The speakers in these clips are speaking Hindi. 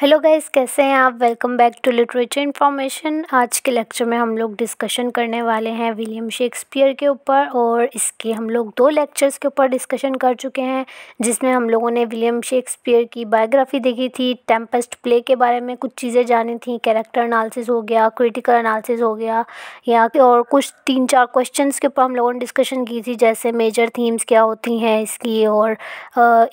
हेलो गाइस कैसे हैं आप welcome back to literature information आज के लेक्चर में हम लोग डिस्कशन करने वाले हैं विलियम शेक्सपियर के ऊपर और इसके हम लोग दो लेक्चर्स के ऊपर डिस्कशन कर चुके हैं जिसमें हम लोगों ने विलियम शेक्सपियर की बायोग्राफी देखी थी टेम्पेस्ट प्ले के बारे में कुछ चीज़ें जानी थी कैरेक्टर अनालिसिस हो गया क्रिटिकल अनालिसिस हो गया या और कुछ तीन चार क्वेश्चन के ऊपर हम लोगों ने डिस्कशन की थी जैसे मेजर थीम्स क्या होती हैं इसकी और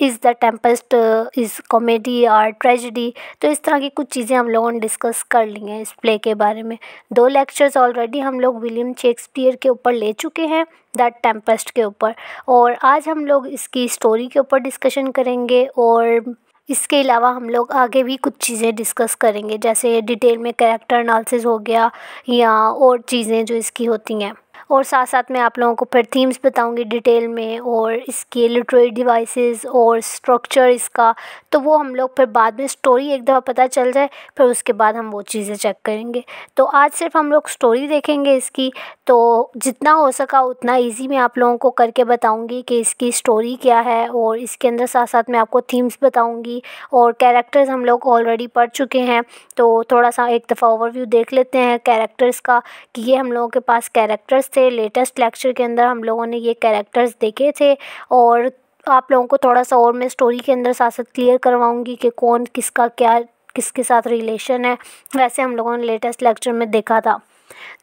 is the Tempest is comedy or tragedy तो इस तरह की कुछ चीज़ें हम लोगों ने डिस्कस कर ली हैं इस प्ले के बारे में दो लेक्चर्स ऑलरेडी हम लोग विलियम शेक्सपियर के ऊपर ले चुके हैं दैट टेम्पेस्ट के ऊपर और आज हम लोग इसकी स्टोरी के ऊपर डिस्कशन करेंगे और इसके अलावा हम लोग आगे भी कुछ चीज़ें डिस्कस करेंगे जैसे डिटेल में कैरेक्टर एनालिसिस हो गया या और चीज़ें जो इसकी होती हैं और साथ साथ मैं आप लोगों को फिर थीम्स बताऊँगी डिटेल में और इसके लिटरेरी डिवाइसेस और स्ट्रक्चर इसका तो वो हम लोग फिर बाद में स्टोरी एक दफ़ा पता चल जाए फिर उसके बाद हम वो चीज़ें चेक करेंगे तो आज सिर्फ हम लोग स्टोरी देखेंगे इसकी तो जितना हो सका उतना ईजी मैं आप लोगों को करके बताऊँगी कि इसकी स्टोरी क्या है और इसके अंदर साथ साथ मैं आपको थीम्स बताऊँगी और कैरेक्टर्स हम लोग ऑलरेडी पढ़ चुके हैं तो थोड़ा सा एक दफ़ा ओवरव्यू देख लेते हैं कैरेक्टर्स का कि ये हम लोगों के पास कैरेक्टर्स से लेटेस्ट लेक्चर के अंदर हम लोगों ने ये कैरेक्टर्स देखे थे और आप लोगों को थोड़ा सा और मैं स्टोरी के अंदर साथ साथ क्लियर करवाऊँगी कि कौन किसका क्या किसके साथ रिलेशन है वैसे हम लोगों ने लेटेस्ट लेक्चर में देखा था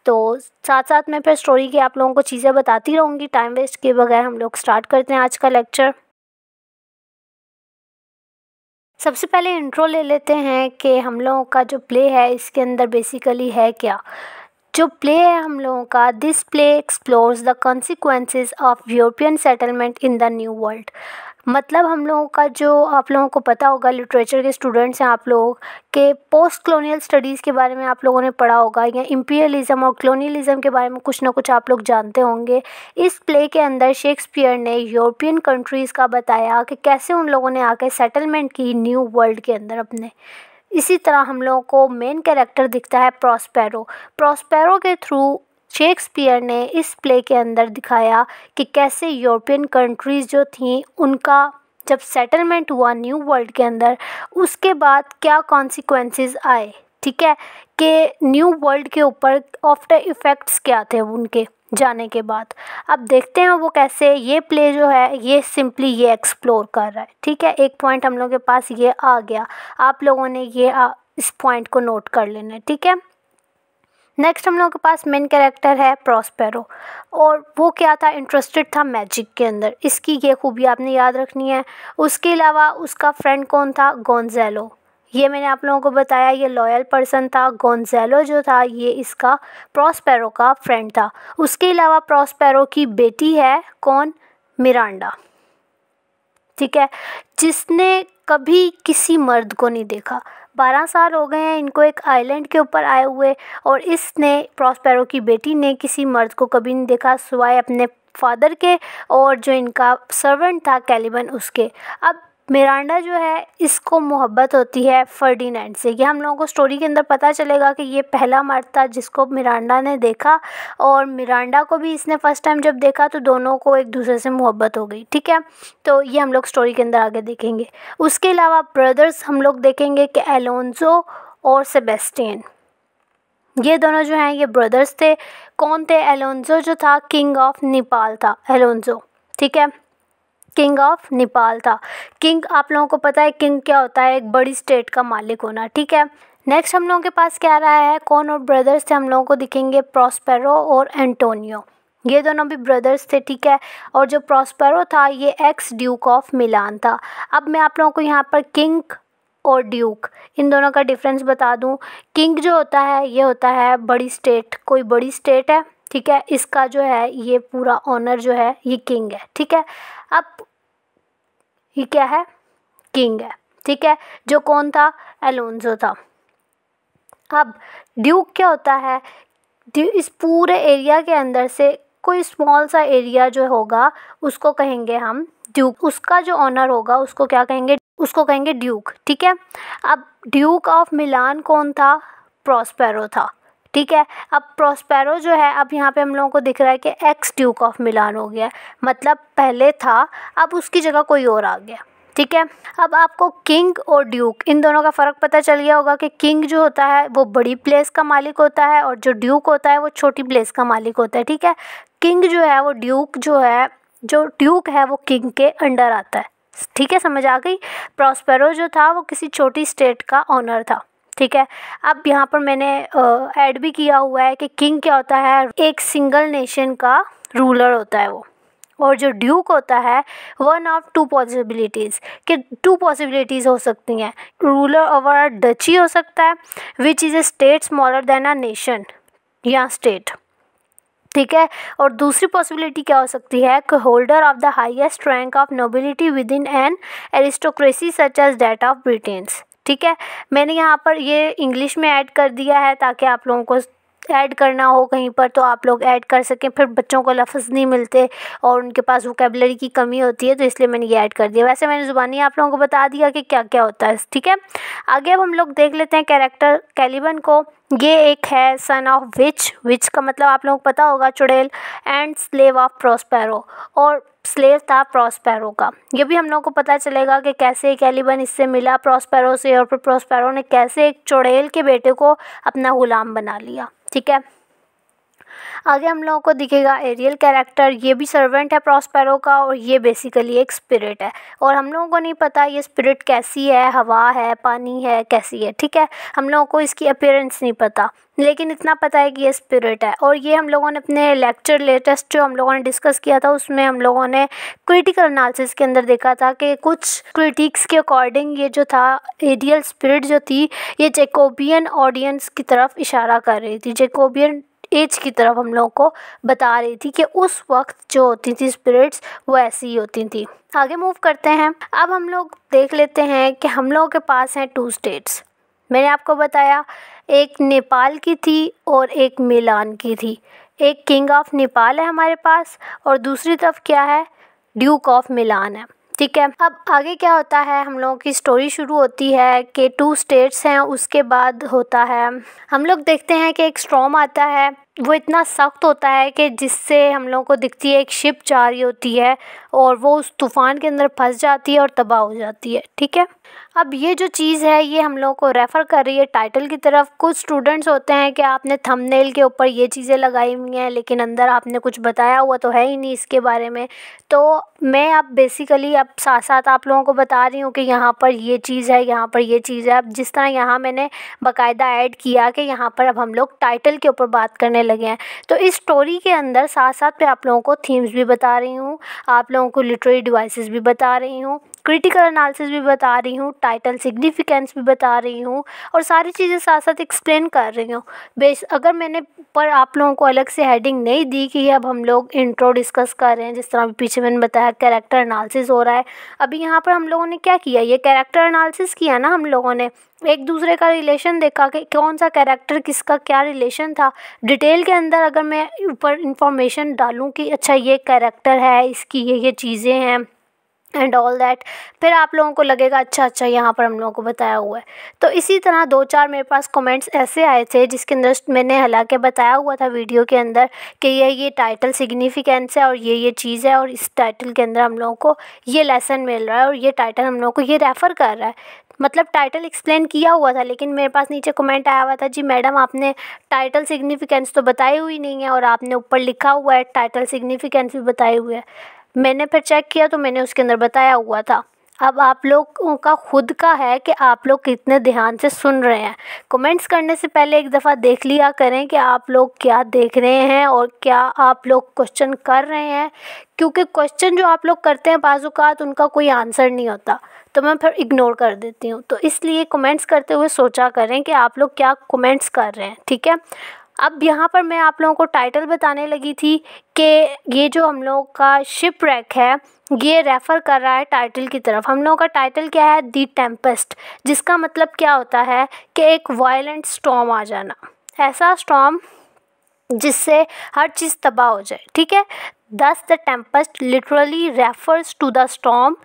तो साथ साथ मैं फिर स्टोरी की आप लोगों को चीज़ें बताती रहूँगी टाइम वेस्ट के बगैर हम लोग स्टार्ट करते हैं आज का लेक्चर सबसे पहले इंट्रो ले लेते हैं कि हम लोगों का जो प्ले है इसके अंदर बेसिकली है क्या जो प्ले है हम लोगों का this play explores the consequences of European settlement in the new world मतलब हम लोगों का जो आप लोगों को पता होगा लिटरेचर के स्टूडेंट्स हैं आप लोग के पोस्ट कलोनियल स्टडीज़ के बारे में आप लोगों ने पढ़ा होगा या इम्पीरियलिज़म और कलोनियलिज़म के बारे में कुछ ना कुछ आप लोग जानते होंगे इस प्ले के अंदर शेक्सपियर ने यूरोपियन कंट्रीज़ का बताया कि कैसे उन लोगों ने आके सेटलमेंट की न्यू वर्ल्ड के अंदर अपने इसी तरह हम लोगों को मेन कैरेक्टर दिखता है प्रॉस्पेरो प्रॉस्पेरो के थ्रू शेक्सपियर ने इस प्ले के अंदर दिखाया कि कैसे यूरोपियन कंट्रीज़ जो थीं उनका जब सेटलमेंट हुआ न्यू वर्ल्ड के अंदर उसके बाद क्या कॉन्सिक्वेंसेस आए ठीक है कि न्यू वर्ल्ड के ऊपर आफ्टर इफ़ेक्ट्स क्या थे उनके जाने के बाद अब देखते हैं वो कैसे ये प्ले जो है ये सिंपली ये एक्सप्लोर कर रहा है ठीक है एक पॉइंट हम लोग के पास ये आ गया आप लोगों ने ये आ, इस पॉइंट को नोट कर लेना है ठीक है नेक्स्ट हम लोगों के पास मेन कैरेक्टर है प्रॉस्पेरो और वो क्या था इंटरेस्टेड था मैजिक के अंदर इसकी ये खूबी आपने याद रखनी है उसके अलावा उसका फ्रेंड कौन था गोंजेलो ये मैंने आप लोगों को बताया ये लॉयल पर्सन था गोंजेलो जो था ये इसका प्रॉस्पेरो का फ्रेंड था उसके अलावा प्रॉस्पेरो की बेटी है कौन मिरांडा ठीक है जिसने कभी किसी मर्द को नहीं देखा बारह साल हो गए हैं इनको एक आइलैंड के ऊपर आए हुए और इसने प्रॉस्पेरो की बेटी ने किसी मर्द को कभी नहीं देखा सिवाय अपने फादर के और जो इनका सर्वेंट था कैलिबन उसके अब मिरांडा जो है इसको मोहब्बत होती है फर्डीनैंड से ये हम लोगों को स्टोरी के अंदर पता चलेगा कि ये पहला मर्द था जिसको मिरांडा ने देखा और मिरांडा को भी इसने फ़र्स्ट टाइम जब देखा तो दोनों को एक दूसरे से मोहब्बत हो गई ठीक है तो ये हम लोग स्टोरी के अंदर आगे देखेंगे उसके अलावा ब्रदर्स हम लोग देखेंगे कि एलोन्जो और सेबेस्टियन ये दोनों जो हैं ये ब्रदर्स थे कौन थे एलोन्जो जो था किंग ऑफ नेपाल था एलोन्जो ठीक है किंग ऑफ नेपाल था किंग आप लोगों को पता है किंग क्या होता है एक बड़ी स्टेट का मालिक होना ठीक है नेक्स्ट हम लोगों के पास क्या रहा है कौन और ब्रदर्स थे हम लोगों को दिखेंगे प्रॉस्पेरो और एंटोनियो ये दोनों भी ब्रदर्स थे ठीक है और जो प्रॉस्पेरो था ये एक्स ड्यूक ऑफ मिलान था अब मैं आप लोगों को यहाँ पर किंग और ड्यूक इन दोनों का डिफरेंस बता दूँ किंग जो होता है ये होता है बड़ी स्टेट कोई बड़ी स्टेट है ठीक है इसका जो है ये पूरा ऑनर जो है ये किंग है ठीक है अब ही क्या है किंग है ठीक है जो कौन था एलोन्जो था अब ड्यूक क्या होता है इस पूरे एरिया के अंदर से कोई स्मॉल सा एरिया जो होगा उसको कहेंगे हम ड्यूक उसका जो ऑनर होगा उसको क्या कहेंगे उसको कहेंगे ड्यूक ठीक है अब ड्यूक ऑफ मिलान कौन था प्रॉस्पेरो था ठीक है अब प्रोस्पेरो जो है अब यहाँ पे हम लोगों को दिख रहा है कि एक्स ड्यूक ऑफ मिलान हो गया मतलब पहले था अब उसकी जगह कोई और आ गया ठीक है अब आपको किंग और ड्यूक इन दोनों का फ़र्क पता चल गया होगा कि किंग जो होता है वो बड़ी प्लेस का मालिक होता है और जो ड्यूक होता है वो छोटी प्लेस का मालिक होता है ठीक है किंग जो है वो ड्यूक जो है जो ड्यूक है वो किंग के अंडर आता है ठीक है समझ आ गई प्रॉस्पेरो जो था वो किसी छोटी स्टेट का ऑनर था ठीक है अब यहाँ पर मैंने ऐड भी किया हुआ है कि किंग क्या होता है एक सिंगल नेशन का रूलर होता है वो और जो ड्यूक होता है वन ऑफ टू पॉसिबिलिटीज़ कि टू पॉसिबिलिटीज़ हो सकती हैं रूलर ओवर अ डची हो सकता है which is a state smaller than a nation या स्टेट ठीक है और दूसरी पॉसिबिलिटी क्या हो सकती है कि holder of the highest rank of nobility within an aristocracy such as that of Britain's ठीक है मैंने यहाँ पर ये इंग्लिश में ऐड कर दिया है ताकि आप लोगों को ऐड करना हो कहीं पर तो आप लोग ऐड कर सकें फिर बच्चों को लफ्ज़ नहीं मिलते और उनके पास वोकेबलरी की कमी होती है तो इसलिए मैंने ये ऐड कर दिया वैसे मैंने ज़ुबानी आप लोगों को बता दिया कि क्या क्या होता है ठीक है आगे अब हम लोग देख लेते हैं कैरेक्टर कैलिबन को ये एक है सन ऑफ विच विच का मतलब आप लोगों को पता होगा चुड़ैल एंड स्लेव ऑफ प्रोस्पैरो और स्लेव था प्रॉस्पैरो का ये भी हम लोगों को पता चलेगा कि कैसे कैलिबन इससे मिला प्रॉस्पैरो से और फिर प्रॉस्पैरो ने कैसे एक चुड़ैल के बेटे को अपना ग़ुलाम बना लिया ठीक है आगे हम लोगों को दिखेगा एरियल कैरेक्टर ये भी सर्वेंट है प्रॉस्पेरो का और ये बेसिकली एक स्पिरिट है और हम लोगों को नहीं पता ये स्पिरिट कैसी है हवा है पानी है कैसी है ठीक है हम लोगों को इसकी अपेयरेंस नहीं पता लेकिन इतना पता है कि ये स्पिरिट है और ये हम लोगों ने अपने लेक्चर लेटेस्ट जो हम लोगों ने डिस्कस किया था उसमें हम लोगों ने क्रिटिकल अनालिस के अंदर देखा था कि कुछ क्रिटिक्स के अकॉर्डिंग ये जो था एरियल स्पिरिट जो थी ये जेकोबियन ऑडियंस की तरफ इशारा कर रही थी जेकोबियन एज की तरफ हम लोगों को बता रही थी कि उस वक्त जो होती थी स्पिरिट्स वो ऐसी ही होती थी आगे मूव करते हैं अब हम लोग देख लेते हैं कि हम लोगों के पास हैं टू स्टेट्स मैंने आपको बताया एक नेपाल की थी और एक मिलान की थी एक किंग ऑफ नेपाल है हमारे पास और दूसरी तरफ क्या है ड्यूक ऑफ मिलान है ठीक है अब आगे क्या होता है हम लोगों की स्टोरी शुरू होती है कि टू स्टेट्स हैं उसके बाद होता है हम लोग देखते हैं कि एक स्ट्रॉम आता है वो इतना सख्त होता है कि जिससे हम लोगों को दिखती है एक शिप जा रही होती है और वो उस तूफ़ान के अंदर फंस जाती है और तबाह हो जाती है ठीक है अब ये जो चीज़ है ये हम लोगों को रेफ़र कर रही है टाइटल की तरफ कुछ स्टूडेंट्स होते हैं कि आपने थंबनेल के ऊपर ये चीज़ें लगाई हुई हैं लेकिन अंदर आपने कुछ बताया हुआ तो है ही नहीं इसके बारे में तो मैं अब बेसिकली अब साथ साथ आप लोगों को बता रही हूँ कि यहाँ पर ये चीज़ है यहाँ पर ये चीज़ है अब जिस तरह यहाँ मैंने बाकायदा ऐड किया कि यहाँ पर अब हम लोग टाइटल के ऊपर बात करने लगे हैं तो इस स्टोरी के अंदर साथ साथ मैं आप लोगों को थीम्स भी बता रही हूँ आप लोगों को लिटरेरी डिवाइसेस भी बता रही हूँ क्रिटिकल एनालिसिस भी बता रही हूँ टाइटल सिग्निफिकेंस भी बता रही हूँ और सारी चीज़ें साथ साथ एक्सप्लेन कर रही हूँ बेस अगर मैंने पर आप लोगों को अलग से हेडिंग नहीं दी कि अब हम लोग इंट्रो डिस्कस कर रहे हैं जिस तरह पीछे मैंने बताया कैरेक्टर एनालिसिस हो रहा है अभी यहाँ पर हम लोगों ने क्या किया ये कैरेक्टर एनालिसिस किया ना हम लोगों ने एक दूसरे का रिलेशन देखा कि कौन सा कैरेक्टर किसका क्या रिलेशन था डिटेल के अंदर अगर मैं ऊपर इंफॉर्मेशन डालूं कि अच्छा ये कैरेक्टर है इसकी ये ये चीज़ें हैं एंड ऑल दैट फिर आप लोगों को लगेगा अच्छा अच्छा यहाँ पर हम लोगों को बताया हुआ है तो इसी तरह दो चार मेरे पास कमेंट्स ऐसे आए थे जिसके अंदर मैंने हालांकि बताया हुआ था वीडियो के अंदर कि ये ये टाइटल सिग्निफिकेंस है और ये ये चीज़ है और इस टाइटल के अंदर हम लोगों को ये लेसन मिल रहा है और ये टाइटल हम लोगों को ये रेफ़र कर रहा है मतलब टाइटल एक्सप्लेन किया हुआ था लेकिन मेरे पास नीचे कमेंट आया हुआ था जी मैडम आपने टाइटल सिग्निफिकेंस तो बताई हुई नहीं है और आपने ऊपर लिखा हुआ है टाइटल सिग्निफिकेंस भी बताई हुई है मैंने फिर चेक किया तो मैंने उसके अंदर बताया हुआ था अब आप लोगों का खुद का है कि आप लोग कितने ध्यान से सुन रहे हैं कमेंट्स करने से पहले एक दफ़ा देख लिया करें कि आप लोग क्या देख रहे हैं और क्या आप लोग क्वेश्चन कर रहे हैं क्योंकि क्वेश्चन जो आप लोग करते हैं बाजूकात उनका कोई आंसर नहीं होता तो मैं फिर इग्नोर कर देती हूँ तो इसलिए कमेंट्स करते हुए सोचा करें कि आप लोग क्या कमेंट्स कर रहे हैं ठीक है अब यहाँ पर मैं आप लोगों को टाइटल बताने लगी थी कि ये जो हम लोग का शिप रैक है ये रेफ़र कर रहा है टाइटल की तरफ हम लोगों का टाइटल क्या है दी टेम्पेस्ट जिसका मतलब क्या होता है कि एक वायलेंट स्टॉम आ जाना ऐसा स्टॉम जिससे हर चीज़ तबाह हो जाए ठीक है thus the Tempest literally refers to the storm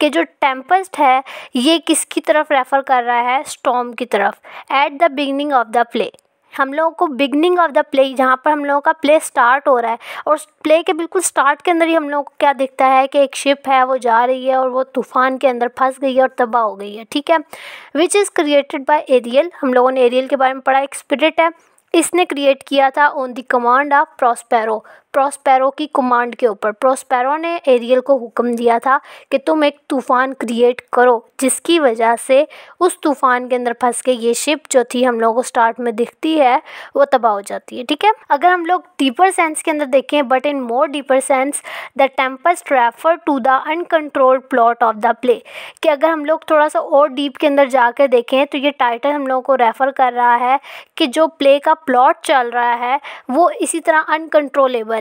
के जो टेम्पस्ट है ये किसकी तरफ रेफ़र कर रहा है स्टॉम की तरफ at the beginning of the play हम लोगों को बिगनिंग ऑफ द प्ले जहाँ पर हम लोगों का प्ले स्टार्ट हो रहा है और प्ले के बिल्कुल स्टार्ट के अंदर ही हम लोगों को क्या दिखता है कि एक शिप है वो जा रही है और वो तूफ़ान के अंदर फंस गई है और तबाह हो गई है ठीक है which is created by Ariel हम लोगों ने एरियल के बारे में पढ़ा एक स्पिरिट है इसने क्रिएट किया था on the command of Prospero Prospero की कमांड के ऊपर प्रोस्पेरो ने एरियल को हुक्म दिया था कि तुम एक तूफ़ान क्रिएट करो जिसकी वजह से उस तूफ़ान के अंदर फंस के ये शिप जो थी हम लोगों को स्टार्ट में दिखती है वो तबाह हो जाती है ठीक है अगर हम लोग डीपर सेंस के अंदर देखें but in more deeper sense the Tempest refer to the uncontrolled plot of the play कि अगर हम लोग थोड़ा सा और डीप के अंदर कर देखें तो ये टाइटल हम लोगों को रेफ़र कर रहा है कि जो प्ले का प्लॉट चल रहा है वो इसी तरह अनकंट्रोलेबल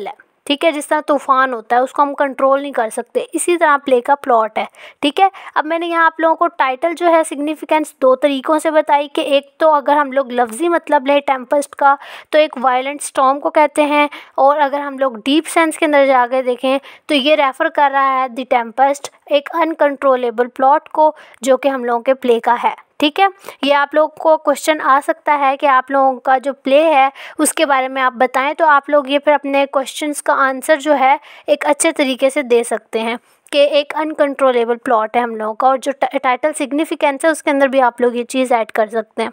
ठीक है जिस तरह तूफान होता है उसको हम कंट्रोल नहीं कर सकते इसी तरह प्ले का प्लॉट है ठीक है अब मैंने यहाँ आप लोगों को टाइटल जो है सिग्निफिकेंस दो तरीक़ों से बताई कि एक तो अगर हम लोग लफ्ज़ी मतलब ले टेम्पस्ट का तो एक वायलेंट स्टॉम को कहते हैं और अगर हम लोग डीप सेंस के अंदर जाकर देखें तो ये रेफ़र कर रहा है द टेम्पस्ट एक अनकंट्रोलेबल प्लॉट को जो कि हम लोगों के प्ले का है ठीक है ये आप लोग को क्वेश्चन आ सकता है कि आप लोगों का जो प्ले है उसके बारे में आप बताएं तो आप लोग ये फिर अपने क्वेश्चन का आंसर जो है एक अच्छे तरीके से दे सकते हैं कि एक अनकंट्रोलेबल प्लॉट है हम लोगों का और जो टाइटल सिग्निफिकेंस है उसके अंदर भी आप लोग ये चीज़ ऐड कर सकते हैं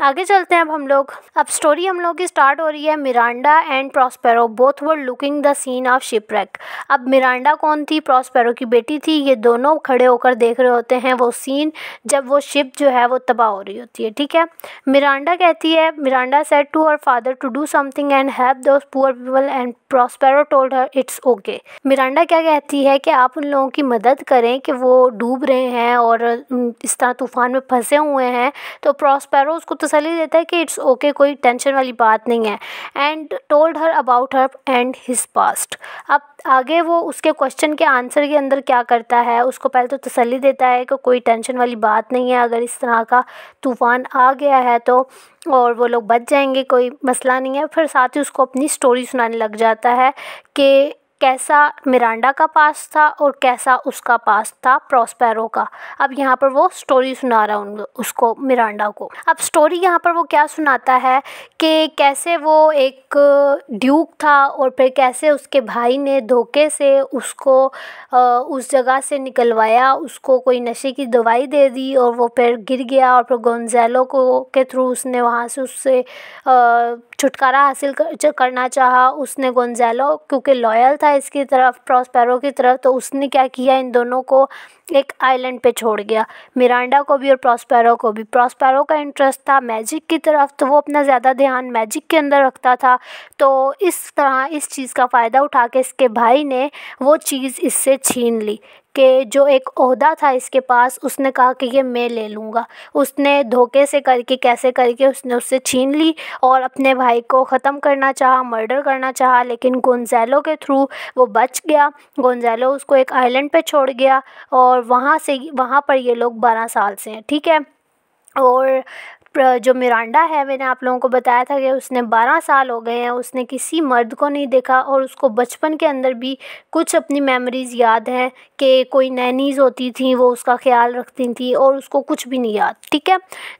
आगे चलते हैं अब हम लोग अब स्टोरी हम लोग की स्टार्ट हो रही है Miranda and Prospero both were looking the scene of shipwreck अब मिरांडा कौन थी प्रॉस्पेरो की बेटी थी ये दोनों खड़े होकर देख रहे होते हैं वो सीन जब वो शिप जो है वो तबाह हो रही होती है ठीक है मिरांडा कहती है Miranda said to her father to do something and help those poor people and Prospero told her it's okay Miranda क्या कहती है कि आप उन लोगों की मदद करें कि वो डूब रहे हैं और इस तरह तूफान में फंसे हुए हैं तो प्रॉस्पेरो उसको तसली तो देता है कि इट्स ओके okay, कोई टेंशन वाली बात नहीं है and told her about her and his past अब आगे वो उसके क्वेश्चन के आंसर के अंदर क्या करता है उसको पहले तो तसली देता है कि कोई टेंशन वाली बात नहीं है अगर इस तरह का तूफ़ान आ गया है तो और वो लोग बच जाएंगे कोई मसला नहीं है फिर साथ ही उसको अपनी स्टोरी सुनाने लग जाता है कि कैसा मिरांडा का पास था और कैसा उसका पास था प्रॉस्पैरो का अब यहाँ पर वो स्टोरी सुना रहा उन उसको मिरांडा को अब स्टोरी यहाँ पर वो क्या सुनाता है कि कैसे वो एक ड्यूक था और फिर कैसे उसके भाई ने धोखे से उसको उस जगह से निकलवाया उसको कोई नशे की दवाई दे दी और वो फिर गिर गया और फिर गोंजैलो को के थ्रू उसने वहाँ से उससे छुटकारा हासिल कर, करना चाहा उसने गोंजालो क्योंकि लॉयल था इसकी तरफ प्रॉस्पेरो की तरफ तो उसने क्या किया इन दोनों को एक आइलैंड पे छोड़ गया मिरांडा को भी और प्रॉस्पेरो को भी प्रॉस्पेरो का इंटरेस्ट था मैजिक की तरफ तो वो अपना ज़्यादा ध्यान मैजिक के अंदर रखता था तो इस तरह इस चीज़ का फ़ायदा उठा के इसके भाई ने वो चीज़ इससे छीन ली के जो एक ओहदा था इसके पास उसने कहा कि ये मैं ले लूँगा उसने धोखे से करके कैसे करके उसने उससे छीन ली और अपने भाई को ख़त्म करना चाहा मर्डर करना चाहा लेकिन गोंजैलो के थ्रू वो बच गया गोंजैलो उसको एक आइलैंड पे छोड़ गया और वहाँ से वहाँ पर ये लोग बारह साल से हैं ठीक है और जो मिरांडा है मैंने आप लोगों को बताया था कि उसने बारह साल हो गए हैं उसने किसी मर्द को नहीं देखा और उसको बचपन के अंदर भी कुछ अपनी मेमोरीज़ याद हैं कि कोई नैनीज़ होती थी वो उसका ख्याल रखती थी और उसको कुछ भी नहीं याद ठीक है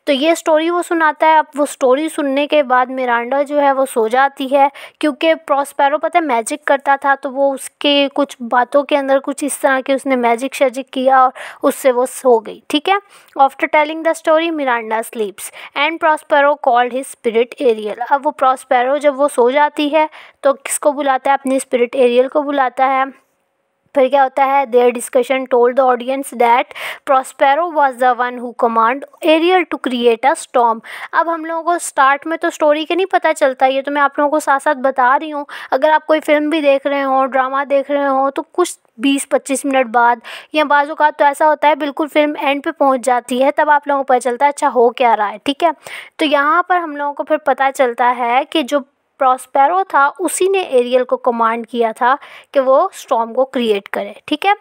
तो ये स्टोरी वो सुनाता है अब वो स्टोरी सुनने के बाद मिरांडा जो है वो सो जाती है क्योंकि प्रॉस्पैरो पता है मैजिक करता था तो वो उसके कुछ बातों के अंदर कुछ इस तरह के उसने मैजिक शैजिक किया और उससे वो सो गई ठीक है after telling the story Miranda sleeps and Prospero called his spirit Ariel अब वो प्रॉस्पेरो जब वो सो जाती है तो किसको बुलाता है अपनी स्पिरिट एरियल को बुलाता है फिर क्या होता है there discussion told the audience that Prospero was the one who command Ariel to create a storm अब हम लोगों को स्टार्ट में तो स्टोरी के नहीं पता चलता ये तो मैं आप लोगों को साथ साथ बता रही हूँ अगर आप कोई फिल्म भी देख रहे हो ड्रामा देख रहे हो तो कुछ बीस पच्चीस मिनट बाद या बाजू का तो ऐसा होता है बिल्कुल फिल्म एंड पे पहुंच जाती है तब आप लोगों को पता चलता है अच्छा हो क्या रहा है ठीक है तो यहाँ पर हम लोगों को फिर पता चलता है कि जो प्रॉस्पेरो था उसी ने एरियल को कमांड किया था कि वो स्टॉम को क्रिएट करे ठीक है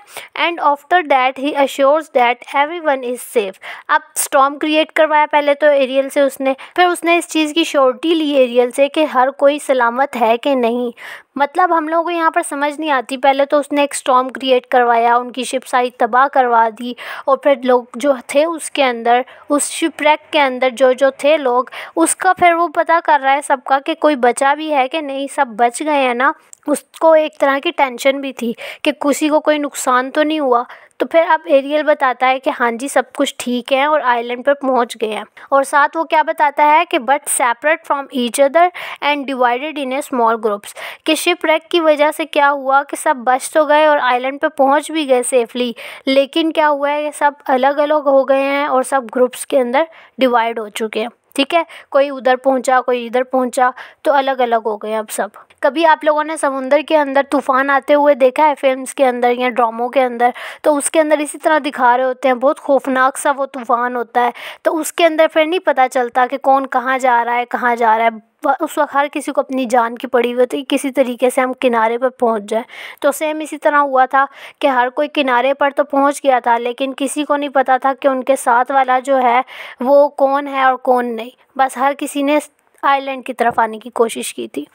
and after that he assures that every one is safe अब स्टॉम क्रिएट करवाया पहले तो एरियल से उसने फिर उसने इस चीज़ की श्योरिटी ली एरियल से कि हर कोई सलामत है कि नहीं मतलब हम लोगों को यहाँ पर समझ नहीं आती पहले तो उसने एक स्टॉम क्रिएट करवाया उनकी शिप सारी तबाह करवा दी और फिर लोग जो थे उसके अंदर उस शिप रैक के अंदर जो जो थे लोग उसका फिर वो पता कर रहा है सबका कि कोई बचा भी है कि नहीं सब बच गए हैं ना उसको एक तरह की टेंशन भी थी कि किसी को कोई नुकसान तो नहीं हुआ तो फिर अब एरियल बताता है कि हाँ जी सब कुछ ठीक है और आइलैंड पर पहुंच गए हैं और साथ वो क्या बताता है कि but separate from each other and divided in a small groups कि शिप रैक की वजह से क्या हुआ कि सब बच तो गए और आइलैंड पर पहुंच भी गए सेफली लेकिन क्या हुआ है कि सब अलग अलग हो गए हैं और सब ग्रुप्स के अंदर डिवाइड हो चुके हैं ठीक है कोई उधर पहुंचा कोई इधर पहुंचा तो अलग अलग हो गए अब सब कभी आप लोगों ने समुंदर के अंदर तूफ़ान आते हुए देखा है फिल्म्स के अंदर या ड्रामों के अंदर तो उसके अंदर इसी तरह दिखा रहे होते हैं बहुत खौफनाक सा वो तूफ़ान होता है तो उसके अंदर फिर नहीं पता चलता कि कौन कहाँ जा रहा है कहाँ जा रहा है उस वक्त हर किसी को अपनी जान की पड़ी हुई थी किसी तरीके से हम किनारे पर पहुंच जाएं तो सेम इसी तरह हुआ था कि हर कोई किनारे पर तो पहुंच गया था लेकिन किसी को नहीं पता था कि उनके साथ वाला जो है वो कौन है और कौन नहीं बस हर किसी ने आइलैंड की तरफ आने की कोशिश की थी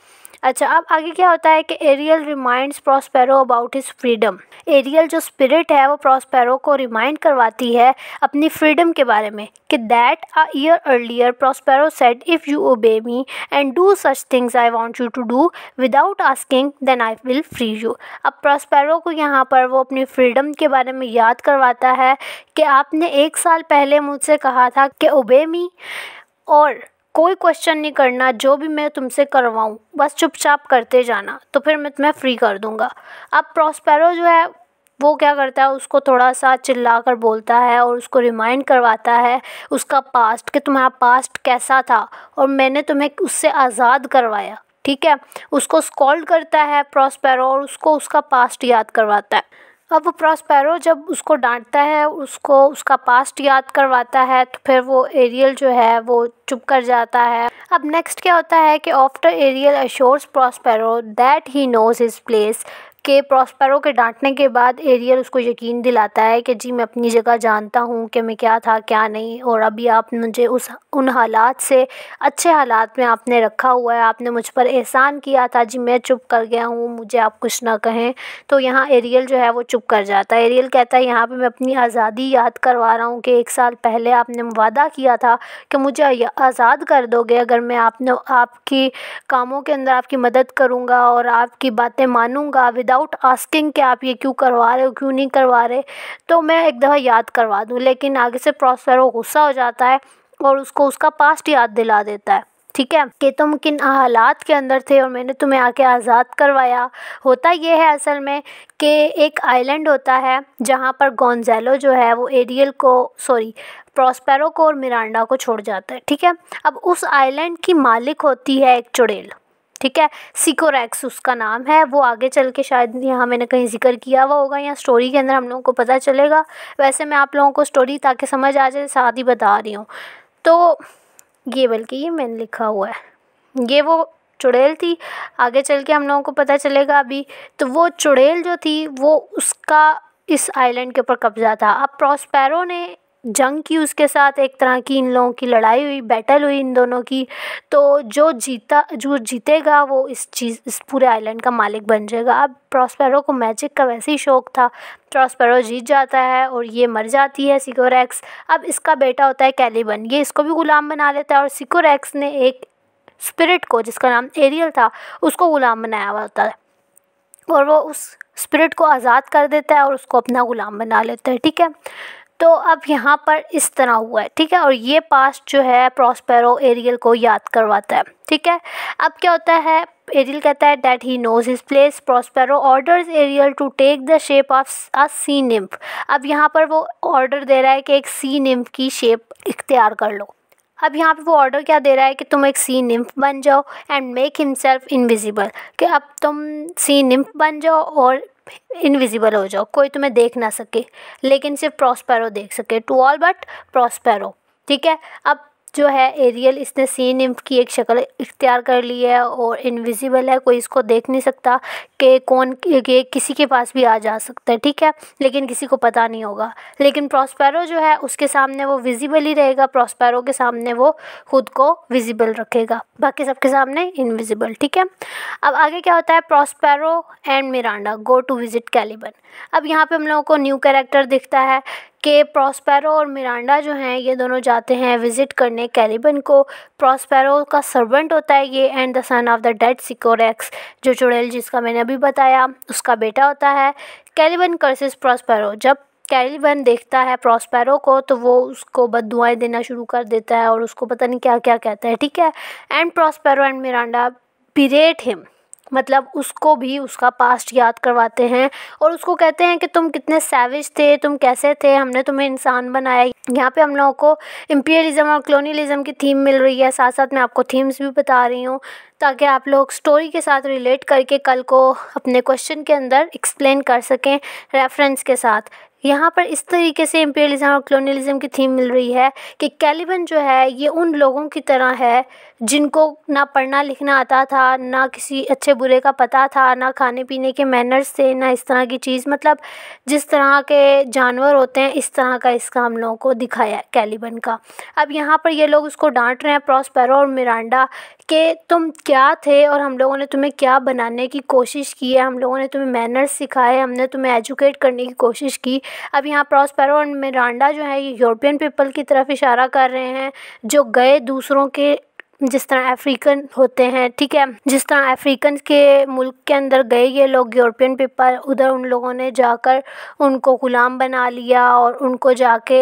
अच्छा अब आगे क्या होता है कि Ariel reminds Prospero about his freedom Ariel जो स्पिरिट है वो प्रॉस्पेरो को रिमाइंड करवाती है अपनी फ्रीडम के बारे में कि that a year earlier Prospero said if you obey me and do such things I want you to do without asking then I will free you अब प्रॉस्पेरो को यहाँ पर वो अपनी फ्रीडम के बारे में याद करवाता है कि आपने एक साल पहले मुझसे कहा था कि ओबे मी और कोई क्वेश्चन नहीं करना जो भी मैं तुमसे करवाऊँ बस चुपचाप करते जाना तो फिर मैं तुम्हें फ्री कर दूँगा अब प्रॉस्पेरो जो है वो क्या करता है उसको थोड़ा सा चिल्ला कर बोलता है और उसको रिमाइंड करवाता है उसका पास्ट कि तुम्हारा पास्ट कैसा था और मैंने तुम्हें उससे आज़ाद करवाया ठीक है उसको स्कॉल्ड करता है प्रॉस्पेरो और उसको उसका पास्ट याद करवाता है अब वो प्रॉस्पेरो जब उसको डांटता है उसको उसका पास्ट याद करवाता है तो फिर वो एरियल जो है वो चुप कर जाता है अब नेक्स्ट क्या होता है कि after Ariel assures Prospero that he knows his place के प्रॉस्पेरो के डांटने के बाद एरियल उसको यकीन दिलाता है कि जी मैं अपनी जगह जानता हूँ कि मैं क्या था क्या नहीं और अभी आप मुझे उस उन हालात से अच्छे हालात में आपने रखा हुआ है आपने मुझ पर एहसान किया था जी मैं चुप कर गया हूँ मुझे आप कुछ ना कहें तो यहाँ एरियल जो है वो चुप कर जाता है एरियल कहता है यहाँ पर मैं अपनी आज़ादी याद करवा रहा हूँ कि एक साल पहले आपने वादा किया था कि मुझे आज़ाद कर दोगे अगर मैं आपने आपकी कामों के अंदर आपकी मदद करूँगा और आपकी बातें मानूँगा विदा विदाउट आस्किंग कि आप ये क्यों करवा रहे हो क्यों नहीं करवा रहे तो मैं एक दफ़ा याद करवा दूँ लेकिन आगे से प्रॉस्पेरो गुस्सा हो जाता है और उसको उसका पास्ट याद दिला देता है ठीक है कि तुम किन हालात के अंदर थे और मैंने तुम्हें आके आज़ाद करवाया होता यह है असल में कि एक आइलैंड होता है जहाँ पर गोंजेलो जो है वो एरियल को सॉरी प्रॉस्पेरो को और मिरांडा को छोड़ जाता है ठीक है अब उस आइलैंड की मालिक होती है एक चुड़ैल ठीक है सिकोरेक्स उसका नाम है वो आगे चल के शायद यहाँ मैंने कहीं जिक्र किया हुआ होगा या स्टोरी के अंदर हम लोगों को पता चलेगा वैसे मैं आप लोगों को स्टोरी ताकि समझ आ जाए साथ ही बता रही हूँ तो ये बल्कि ये मैंने लिखा हुआ है ये वो चुड़ैल थी आगे चल के हम लोगों को पता चलेगा अभी तो वो चुड़ैल जो थी वो उसका इस आइलैंड के ऊपर कब्जा था अब प्रॉस्पैरो ने जंग की उसके साथ एक तरह की इन लोगों की लड़ाई हुई बैटल हुई इन दोनों की तो जो जीता जो जीतेगा वो इस चीज़ इस पूरे आइलैंड का मालिक बन जाएगा अब प्रॉस्पेरो को मैजिक का वैसे ही शौक था प्रॉस्पेरो जीत जाता है और ये मर जाती है सिकोरैक्स अब इसका बेटा होता है कैलिबन ये इसको भी ग़ुलाम बना लेता है और सिकोरैक्स ने एक स्पिरिट को जिसका नाम एरियल था उसको ग़ुलाम बनाया हुआ होता है और वो उस स्पिरिट को आज़ाद कर देता है और उसको अपना ग़ुलाम बना लेता है ठीक है तो अब यहाँ पर इस तरह हुआ है ठीक है और ये पास जो है प्रॉस्पेरो एरियल को याद करवाता है ठीक है अब क्या होता है एरियल कहता है that he knows his place Prospero orders Ariel to take the shape of a sea nymph अब यहाँ पर वो ऑर्डर दे रहा है कि एक सी निम्फ की शेप इख्तियार कर लो अब यहाँ पे वो ऑर्डर क्या दे रहा है कि तुम एक सी निम्फ बन जाओ एंड मेक हिमसेल्फ इनविजिबल कि अब तुम सी निम्फ बन जाओ और इनविजिबल हो जाओ कोई तुम्हें देख ना सके लेकिन सिर्फ प्रॉस्पेरो देख सके टू ऑल बट प्रॉस्पेरो ठीक है अब जो है एरियल इसने सी निम्फ की एक शक्ल इख्तियार कर ली है और इनविजिबल है कोई इसको देख नहीं सकता कि कौन ये किसी के पास भी आ जा सकता है ठीक है लेकिन किसी को पता नहीं होगा लेकिन प्रॉस्पैरो जो है उसके सामने वो विजिबल ही रहेगा प्रॉस्पैरो के सामने वो खुद को विजिबल रखेगा बाकी सबके सामने इनविजिबल ठीक है अब आगे क्या होता है Prospero and Miranda go to visit Caliban अब यहाँ पर हम लोगों को न्यू कैरेक्टर दिखता है कि प्रॉस्पेरो और मिरांडा जो हैं ये दोनों जाते हैं विज़िट करने कैलिबन को प्रॉस्पेरो का सर्वेंट होता है ये and the son of the dead Sycorax जो चुड़ैल जिसका मैंने अभी बताया उसका बेटा होता है कैलिबन कर्सिस प्रॉस्पेरो जब कैलिबन देखता है प्रॉस्पेरो को तो वो उसको बद दुआएँ देना शुरू कर देता है और उसको पता नहीं क्या क्या कहता है ठीक है and Prospero and Miranda berate him मतलब उसको भी उसका पास्ट याद करवाते हैं और उसको कहते हैं कि तुम कितने सैविज थे तुम कैसे थे हमने तुम्हें इंसान बनाया यहाँ पे हम लोगों को इम्पीरियलिज़म और क्लोनियलिज़म की थीम मिल रही है साथ साथ मैं आपको थीम्स भी बता रही हूँ ताकि आप लोग स्टोरी के साथ रिलेट करके कल को अपने क्वेश्चन के अंदर एक्सप्लेन कर सकें रेफरेंस के साथ यहाँ पर इस तरीके से इम्पेरियलिज़म और क्लोनियलिज़म की थीम मिल रही है कि कैलिबन जो है ये उन लोगों की तरह है जिनको ना पढ़ना लिखना आता था ना किसी अच्छे बुरे का पता था ना खाने पीने के मैनर्स थे ना इस तरह की चीज़ मतलब जिस तरह के जानवर होते हैं इस तरह का इसका हम लोगों को दिखाया कैलिबन का अब यहाँ पर ये लोग उसको डांट रहे हैं प्रॉस्पेरो और मिरांडा के तुम क्या थे और हम लोगों ने तुम्हें क्या बनाने की कोशिश की है हम लोगों ने तुम्हें मैनर्स सिखाए हमने तुम्हें एजुकेट करने की कोशिश की अब यहाँ प्रॉस्पेरो और मिरांडा जो है ये यूरोपियन पीपल की तरफ इशारा कर रहे हैं जो गए दूसरों के जिस तरह अफ्रीकन होते हैं ठीक है जिस तरह अफ्रीकन के मुल्क के अंदर गए ये लोग यूरोपियन पीपल उधर उन लोगों ने जाकर उनको ग़ुलाम बना लिया और उनको जाके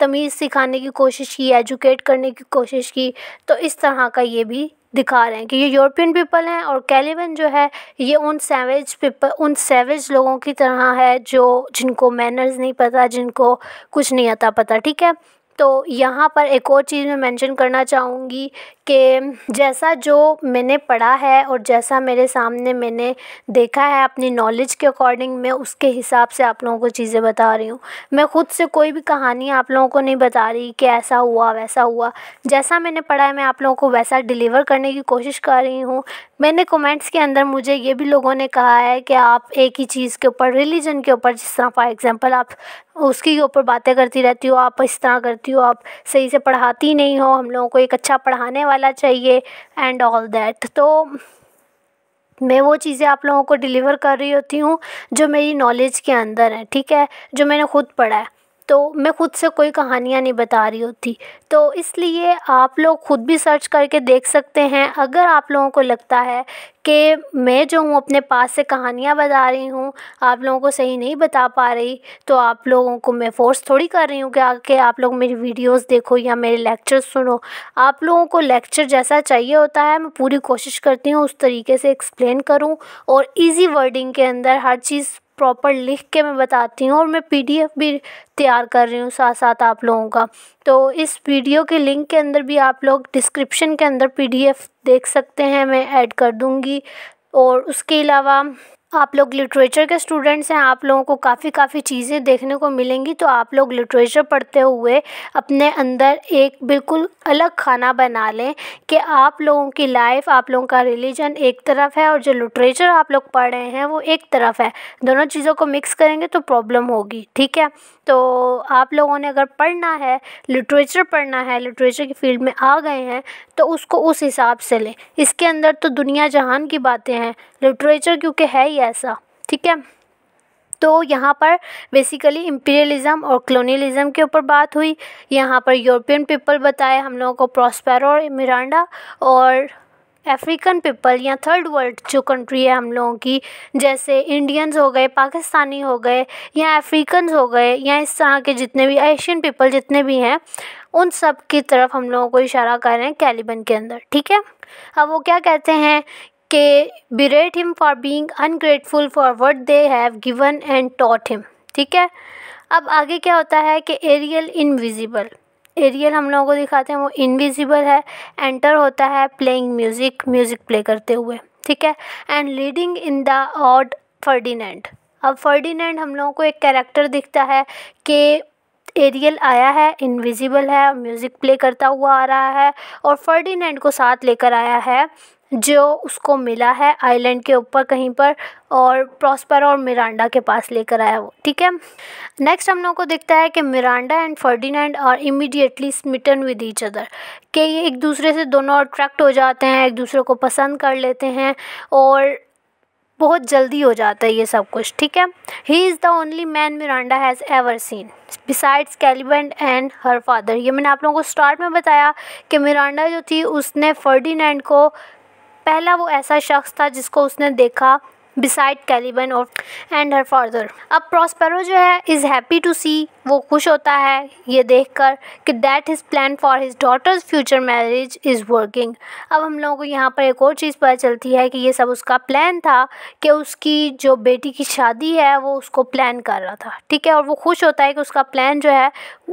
तमीज़ सिखाने की कोशिश की एजुकेट करने की कोशिश की तो इस तरह का ये भी दिखा रहे हैं कि ये यूरोपियन पीपल हैं और कैलिवन जो है ये उन सैवेज पीपल उन सैवेज लोगों की तरह है जो जिनको मैनर्स नहीं पता जिनको कुछ नहीं आता पता ठीक है तो यहाँ पर एक और चीज़ मैं मेंशन करना चाहूँगी कि जैसा जो मैंने पढ़ा है और जैसा मेरे सामने मैंने देखा है अपनी नॉलेज के अकॉर्डिंग मैं उसके हिसाब से आप लोगों को चीज़ें बता रही हूँ मैं ख़ुद से कोई भी कहानी आप लोगों को नहीं बता रही कि ऐसा हुआ वैसा हुआ जैसा मैंने पढ़ा है मैं आप लोगों को वैसा डिलीवर करने की कोशिश कर रही हूँ मैंने कमेंट्स के अंदर मुझे ये भी लोगों ने कहा है कि आप एक ही चीज़ के ऊपर रिलीजन के ऊपर जिस तरह फॉर एग्ज़ाम्पल आप उसके ऊपर बातें करती रहती हो आप इस तरह करती हो आप सही से पढ़ाती नहीं हो हम लोगों को एक अच्छा पढ़ाने वाला वाला चाहिए एंड ऑल दैट तो मैं वो चीज़ें आप लोगों को डिलीवर कर रही होती हूँ जो मेरी नॉलेज के अंदर है ठीक है जो मैंने खुद पढ़ा है तो मैं ख़ुद से कोई कहानियाँ नहीं बता रही होती तो इसलिए आप लोग ख़ुद भी सर्च करके देख सकते हैं अगर आप लोगों को लगता है कि मैं जो हूँ अपने पास से कहानियाँ बता रही हूँ आप लोगों को सही नहीं बता पा रही तो आप लोगों को मैं फ़ोर्स थोड़ी कर रही हूँ कि आके आप लोग मेरी वीडियोस देखो या मेरे लेक्चर सुनो आप लोगों को लेक्चर जैसा चाहिए होता है मैं पूरी कोशिश करती हूँ उस तरीके से एक्सप्लेन करूँ और ईजी वर्डिंग के अंदर हर चीज़ प्रॉपर लिख के मैं बताती हूँ और मैं पीडीएफ भी तैयार कर रही हूँ साथ साथ आप लोगों का तो इस वीडियो के लिंक के अंदर भी आप लोग डिस्क्रिप्शन के अंदर पीडीएफ देख सकते हैं मैं ऐड कर दूँगी और उसके अलावा तो आप लोग लिटरेचर के स्टूडेंट्स हैं आप लोगों को काफ़ी काफ़ी चीज़ें देखने को मिलेंगी तो आप लोग लिटरेचर पढ़ते हुए अपने अंदर एक बिल्कुल अलग खाना बना लें कि आप लोगों की लाइफ आप लोगों का रिलीजन एक तरफ है और जो लिटरेचर आप लोग पढ़ रहे हैं वो एक तरफ है दोनों चीज़ों को मिक्स करेंगे तो प्रॉब्लम होगी ठीक है तो आप लोगों ने अगर पढ़ना है लिटरेचर पढ़ना है लिटरेचर की फील्ड में आ गए हैं तो उसको उस हिसाब से लें इसके अंदर तो दुनिया जहान की बातें हैं लिटरेचर क्योंकि है ही ऐसा ठीक है तो यहाँ पर बेसिकली इम्पीरियलिज़म और कलोनीलिज़म के ऊपर बात हुई यहाँ पर यूरोपियन पीपल बताए हम लोगों को प्रॉस्पेरो और मिरांडा और अफ्रीकन पीपल या थर्ड वर्ल्ड जो कंट्री है हम लोगों की जैसे इंडियंस हो गए पाकिस्तानी हो गए या अफ्रीकन हो गए या इस तरह के जितने भी एशियन पीपल जितने भी हैं उन सब की तरफ हम लोगों को इशारा कर रहे हैं कैलिबन के अंदर ठीक है अब वो क्या कहते हैं के berate him for being ungrateful for what they have given and taught him ठीक है अब आगे क्या होता है कि एरियल इनविजिबल एरियल हम लोगों को दिखाते हैं वो इनविजिबल है एंटर होता है प्लेइंग म्यूज़िक म्यूज़िक प्ले करते हुए ठीक है and leading in the odd Ferdinand अब फर्डिनेंड हम लोगों को एक कैरेक्टर दिखता है कि एरियल आया है इनविजिबल है म्यूज़िक प्ले करता हुआ आ रहा है और फर्डिनेंड को साथ लेकर आया है जो उसको मिला है आइलैंड के ऊपर कहीं पर और प्रॉस्पर और मिरांडा के पास लेकर आया वो ठीक है नेक्स्ट हम लोग को दिखता है कि Miranda and Ferdinand are immediately smitten with each other कि ये एक दूसरे से दोनों अट्रैक्ट हो जाते हैं एक दूसरे को पसंद कर लेते हैं और बहुत जल्दी हो जाता है ये सब कुछ ठीक है he is the only man Miranda has ever seen besides Caliban and her father ये मैंने आप लोगों को स्टार्ट में बताया कि मिरांडा जो थी उसने फर्डीनैंड को पहला वो ऐसा शख्स था जिसको उसने देखा बिसाइड कैलिबन और एंड हर फादर अब प्रॉस्पेरो जो है इज़ हैप्पी टू सी वो खुश होता है ये देखकर कि that his plan for his daughter's future marriage is working अब हम लोगों को यहाँ पर एक और चीज़ पता चलती है कि ये सब उसका प्लान था कि उसकी जो बेटी की शादी है वो उसको प्लान कर रहा था ठीक है और वो खुश होता है कि उसका प्लान जो है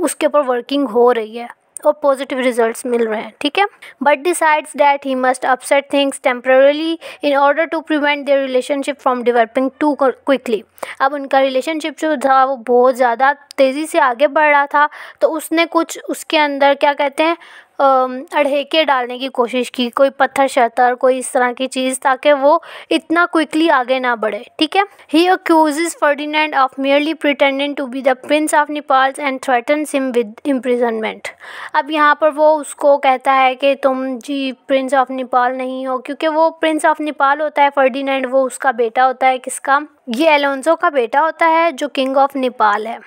उसके ऊपर वर्किंग हो रही है और पॉजिटिव रिजल्ट मिल रहे हैं ठीक है but decides that he must upset things temporarily in order to prevent their relationship from developing too quickly अब उनका रिलेशनशिप जो था वो बहुत ज़्यादा तेज़ी से आगे बढ़ रहा था तो उसने कुछ उसके अंदर क्या कहते हैं अढ़ेके डालने की कोशिश की कोई पत्थर शत्थर कोई इस तरह की चीज़ ताकि वो इतना क्विकली आगे ना बढ़े ठीक है he accuse Ferdinand of merely pretending to be the prince of Naples and threaten him with imprisonment अब यहाँ पर वो उसको कहता है कि तुम जी प्रिंस ऑफ नेपाल नहीं हो क्योंकि वो प्रिंस ऑफ नेपाल होता है फर्डिनेंड वो उसका बेटा होता है किसका ये एलोंसो का बेटा होता है जो किंग ऑफ नेपाल है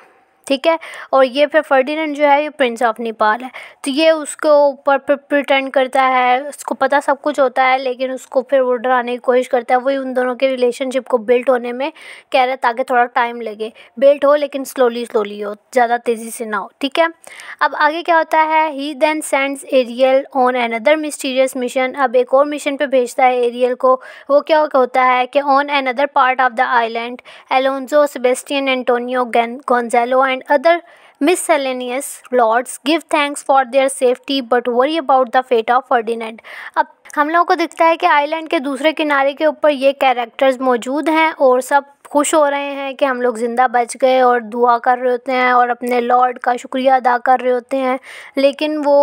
ठीक है और ये फिर फर्डीनेंड जो है ये प्रिंस ऑफ नेपाल है तो ये उसको ऊपर प्रिटेंड करता है उसको पता सब कुछ होता है लेकिन उसको फिर वो डराने की कोशिश करता है वही उन दोनों के रिलेशनशिप को बिल्ट होने में कह रहा है ताकि थोड़ा टाइम लगे बिल्ट हो लेकिन स्लोली स्लोली हो ज़्यादा तेज़ी से ना हो ठीक है अब आगे क्या होता है he then sends Ariel on another mysterious mission अब एक और मिशन पर भेजता है एरियल को वो क्या होता है कि on another part of the island Alonso Sebastian Antonio Gonzalo and and other miscellaneous lords give thanks for their safety but worry about the fate of Ferdinand. अब हम लोगों को दिखता है कि आइलैंड के दूसरे किनारे के ऊपर ये कैरेक्टर्स मौजूद हैं और सब खुश हो रहे हैं कि हम लोग ज़िंदा बच गए और दुआ कर रहे होते हैं और अपने लॉर्ड का शुक्रिया अदा कर रहे होते हैं लेकिन वो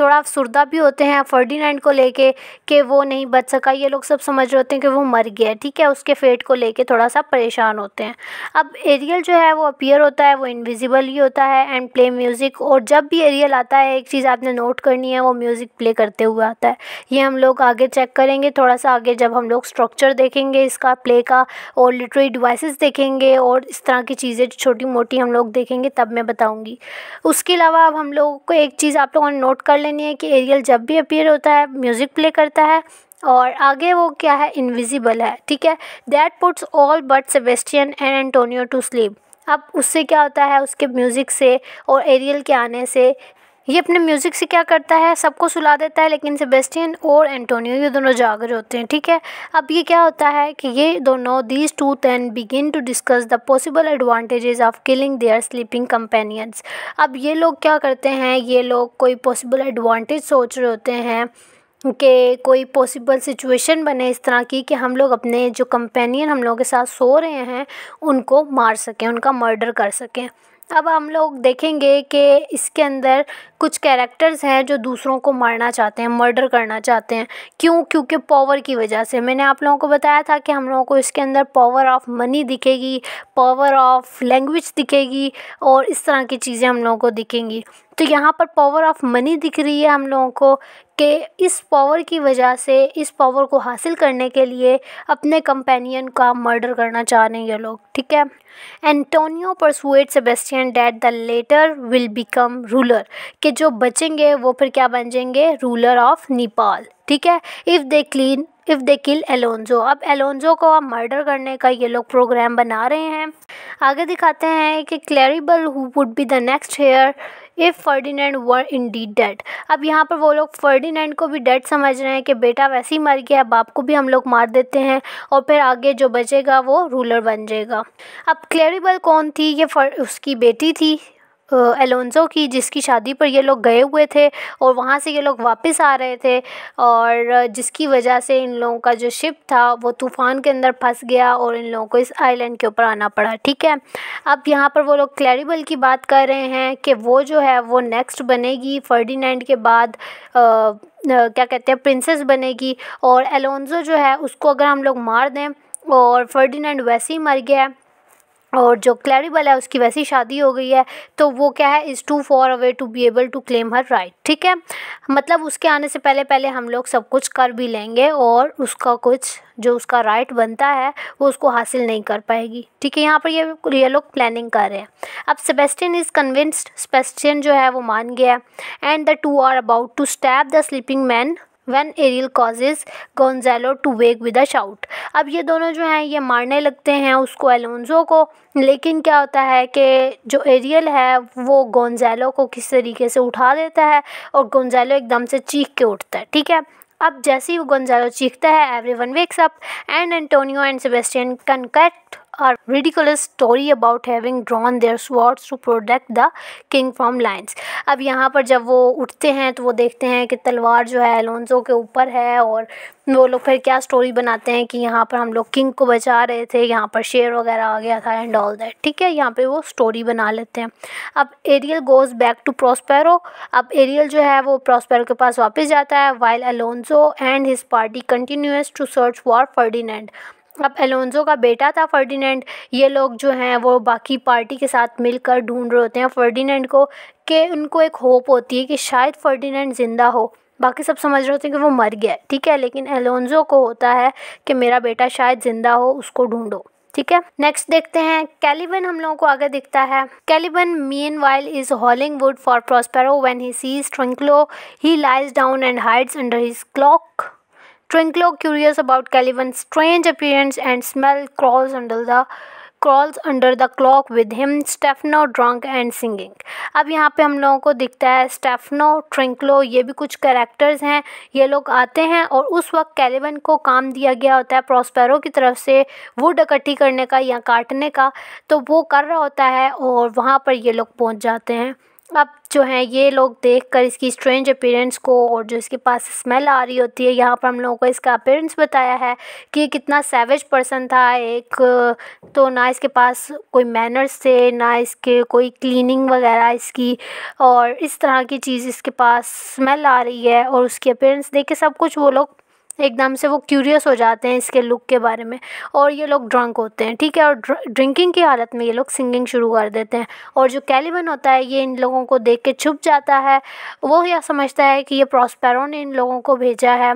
थोड़ा अफसरदा भी होते हैं फर्डीनैंड को लेके कि वो नहीं बच सका ये लोग सब समझ रहे होते हैं कि वो मर गया ठीक है उसके फेट को लेके थोड़ा सा परेशान होते हैं अब एरियल जो है वो अपीयर होता है वो इनविजिबल ही होता है एंड प्ले म्यूज़िक और जब भी एरियल आता है एक चीज़ आपने नोट करनी है वो म्यूज़िक प्ले करते हुए आता है ये हम लोग आगे चेक करेंगे थोड़ा सा आगे जब हम लोग स्ट्रक्चर देखेंगे इसका प्ले का और लिटरेरी डिवाइसेस देखेंगे और इस तरह की चीज़ें छोटी मोटी हम लोग देखेंगे तब मैं बताऊँगी उसके अलावा अब हम लोगों को एक चीज़ आप लोगों ने नोट कर लें सीन है कि एरियल जब भी अपीयर होता है म्यूज़िक प्ले करता है और आगे वो क्या है इनविजिबल है ठीक है that puts all but Sebastian and Antonio to sleep अब उससे क्या होता है उसके म्यूज़िक से और एरियल के आने से ये अपने म्यूज़िक से क्या करता है सबको सुला देता है लेकिन सेबेस्टियन और एंटोनियो ये दोनों जागर होते हैं ठीक है अब ये क्या होता है कि ये दोनों these two then begin to discuss the possible advantages of killing their sleeping companions अब ये लोग क्या करते हैं ये लोग कोई पॉसिबल एडवांटेज सोच रहे होते हैं कि कोई पॉसिबल सिचुएशन बने इस तरह की कि हम लोग अपने जो कंपेनियन हम लोगों के साथ सो रहे हैं उनको मार सकें उनका मर्डर कर सकें अब हम लोग देखेंगे कि इसके अंदर कुछ कैरेक्टर्स हैं जो दूसरों को मारना चाहते हैं मर्डर करना चाहते हैं क्यों क्योंकि पावर की वजह से मैंने आप लोगों को बताया था कि हम लोगों को इसके अंदर पावर ऑफ मनी दिखेगी पावर ऑफ लैंग्वेज दिखेगी और इस तरह की चीज़ें हम लोगों को दिखेंगी तो यहाँ पर पावर ऑफ मनी दिख रही है हम लोगों को कि इस पावर की वजह से इस पावर को हासिल करने के लिए अपने कंपेनियन का मर्डर करना चाह रहे हैं ये लोग ठीक है Antonio persuade Sebastian that the latter will become ruler कि जो बचेंगे वो फिर क्या बन जाएंगे रूलर ऑफ नेपाल ठीक है if they clean if they kill Alonso अब एलोन्जो को आप मर्डर करने का ये लोग प्रोग्राम बना रहे हैं आगे दिखाते हैं कि Claribel who would be the next heir if Ferdinand were indeed dead अब यहाँ पर वो लोग फर्डीनैंड को भी डेड समझ रहे हैं कि बेटा वैसे ही मर गया बाप को भी हम लोग मार देते हैं और फिर आगे जो बचेगा वो रूलर बन जाएगा अब क्लेरिबल कौन थी ये फर उसकी बेटी थी एलोंज़ो की जिसकी शादी पर ये लोग गए हुए थे और वहाँ से ये लोग वापस आ रहे थे और जिसकी वजह से इन लोगों का जो शिप था वो तूफ़ान के अंदर फंस गया और इन लोगों को इस आइलैंड के ऊपर आना पड़ा ठीक है अब यहाँ पर वो लोग क्लैरिबल की बात कर रहे हैं कि वो जो है वो नेक्स्ट बनेगी फर्डीनैंड के बाद आ, क्या कहते हैं प्रिंसेस बनेगी और एलोंज़ो जो है उसको अगर हम लोग मार दें और फर्डीनैंड वैसे ही मर गया है और जो क्लैरिबल है उसकी वैसी शादी हो गई है तो वो क्या है is too far away to be able to claim her right ठीक है मतलब उसके आने से पहले पहले हम लोग सब कुछ कर भी लेंगे और उसका कुछ जो उसका राइट बनता है वो उसको हासिल नहीं कर पाएगी ठीक है यहाँ पर ये ये लोग प्लानिंग कर रहे हैं अब सेबेस्टियन इज़ कन्विंस्ड सेबेस्टियन जो है वो मान गया and the two are about to stab the sleeping men when Ariel causes Gonzalo to wake with a shout अब ये दोनों जो हैं ये मारने लगते हैं उसको एलोंजो को लेकिन क्या होता है कि जो एरियल है वो गोंजालो को किस तरीके से उठा देता है और गोंजालो एकदम से चीख के उठता है ठीक है अब जैसे ही वो गोंजालो चीखता है everyone wakes up and Antonio and Sebastian concoct a ridiculous story about having drawn their swords to protect the king from lions अब यहाँ पर जब वो उठते हैं तो वो देखते हैं कि तलवार जो है एलोंजो के ऊपर है और वो लोग फिर क्या स्टोरी बनाते हैं कि यहाँ पर हम लोग किंग को बचा रहे थे यहाँ पर शेर वगैरह आ गया था एंड ऑल दैट ठीक है यहाँ पे वो स्टोरी बना लेते हैं अब Ariel goes back to Prospero अब एरियल जो है वो प्रोस्पेरो के पास वापस जाता है while Alonso and his party continues to search for Ferdinand अब एलोंज़ो का बेटा था फर्डीनेंड ये लोग जो हैं वो बाकी पार्टी के साथ मिलकर ढूंढ रहे होते हैं फर्डीनेंड को कि उनको एक होप होती है कि शायद फर्डीनेंड ज़िंदा हो बाकी सब समझ रहे होते हैं कि वो मर गया ठीक है लेकिन एलोंज़ो को होता है कि मेरा बेटा शायद ज़िंदा हो उसको ढूंढो ठीक है नेक्स्ट देखते हैं कैलिबन हम लोगों को आगे दिखता है Caliban meanwhile is hauling wood for Prospero when he sees Trinculo he lies down and hides under his cloak Twinkle, curious about Caliban's strange appearance and smell, crawls under the crawls under the cloak with him Stephano drunk and singing अब यहाँ पे हम लोगों को दिखता है स्टेफनो ट्रिंकलो ये भी कुछ कैरेक्टर्स हैं ये लोग आते हैं और उस वक्त कैलिवन को काम दिया गया होता है प्रोस्पेरो की तरफ से वुड इकट्ठी करने का या काटने का तो वो कर रहा होता है और वहाँ पर ये लोग पहुँच जाते हैं अब जो है ये लोग देखकर इसकी स्ट्रेंज अपेरेंस को और जो इसके पास स्मेल आ रही होती है यहाँ पर हम लोगों को इसका अपेरेंस बताया है कि कितना सैवेज पर्सन था एक तो ना इसके पास कोई मैनर्स थे ना इसके कोई क्लीनिंग वगैरह इसकी और इस तरह की चीज़ इसके पास स्मेल आ रही है और उसकी अपेरेंस देख के सब कुछ वो लोग एकदम से वो क्यूरियस हो जाते हैं इसके लुक के बारे में और ये लोग ड्रंक होते हैं ठीक है और ड्रिंकिंग की हालत में ये लोग सिंगिंग शुरू कर देते हैं और जो कैलिबन होता है ये इन लोगों को देख के छुप जाता है वो यह समझता है कि ये प्रॉस्पेरो ने इन लोगों को भेजा है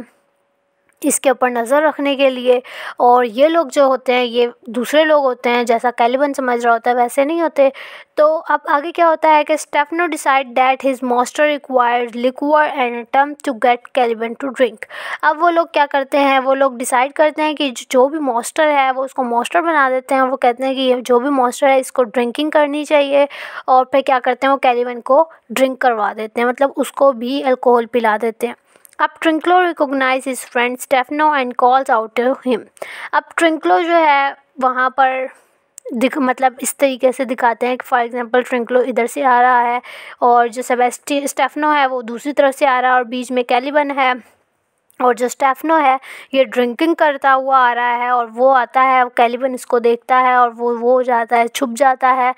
इसके ऊपर नज़र रखने के लिए और ये लोग जो होते हैं ये दूसरे लोग होते हैं जैसा कैलिबन समझ रहा होता है वैसे नहीं होते तो अब आगे क्या होता है कि Stephano decide that his monster required liquor and attempt to get Caliban to drink अब वो लोग क्या करते हैं वो लोग डिसाइड करते हैं कि जो भी मॉस्टर है वो उसको मॉस्टर बना देते हैं और वो कहते हैं कि जो भी मॉस्टर है इसको ड्रिंकिंग करनी चाहिए और फिर क्या करते हैं वो कैलिबन को ड्रिंक करवा देते हैं मतलब उसको भी अल्कोहल पिला देते हैं अब Trinculo recognize his friend Stephano and calls out him अब ट्रिंकलो जो है वहाँ पर दिख मतलब इस तरीके से दिखाते हैं कि फॉर एग्जांपल ट्रिंकलो इधर से आ रहा है और जो सेबेस्टी स्टेफनो है वो दूसरी तरफ से आ रहा है और बीच में कैलिबन है और जो स्टेफनो है ये ड्रिंकिंग करता हुआ आ रहा है और वो आता है कैलिबन इसको देखता है और वो वो हो जाता है छुप जाता है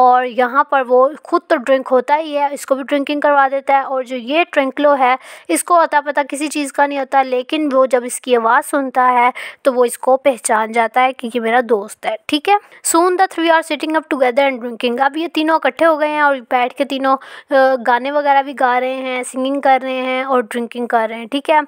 और यहाँ पर वो खुद तो ड्रिंक होता ही है इसको भी ड्रिंकिंग करवा देता है और जो ये ट्रिंकलो है इसको अता पता किसी चीज़ का नहीं होता लेकिन वो जब इसकी आवाज़ सुनता है तो वो इसको पहचान जाता है क्योंकि मेरा दोस्त है ठीक है soon the three are sitting up together and drinking अब ये तीनों इकट्ठे हो गए हैं और बैठ के तीनों गाने वगैरह भी गा रहे हैं सिंगिंग कर रहे हैं और ड्रिंकिंग कर रहे हैं ठीक है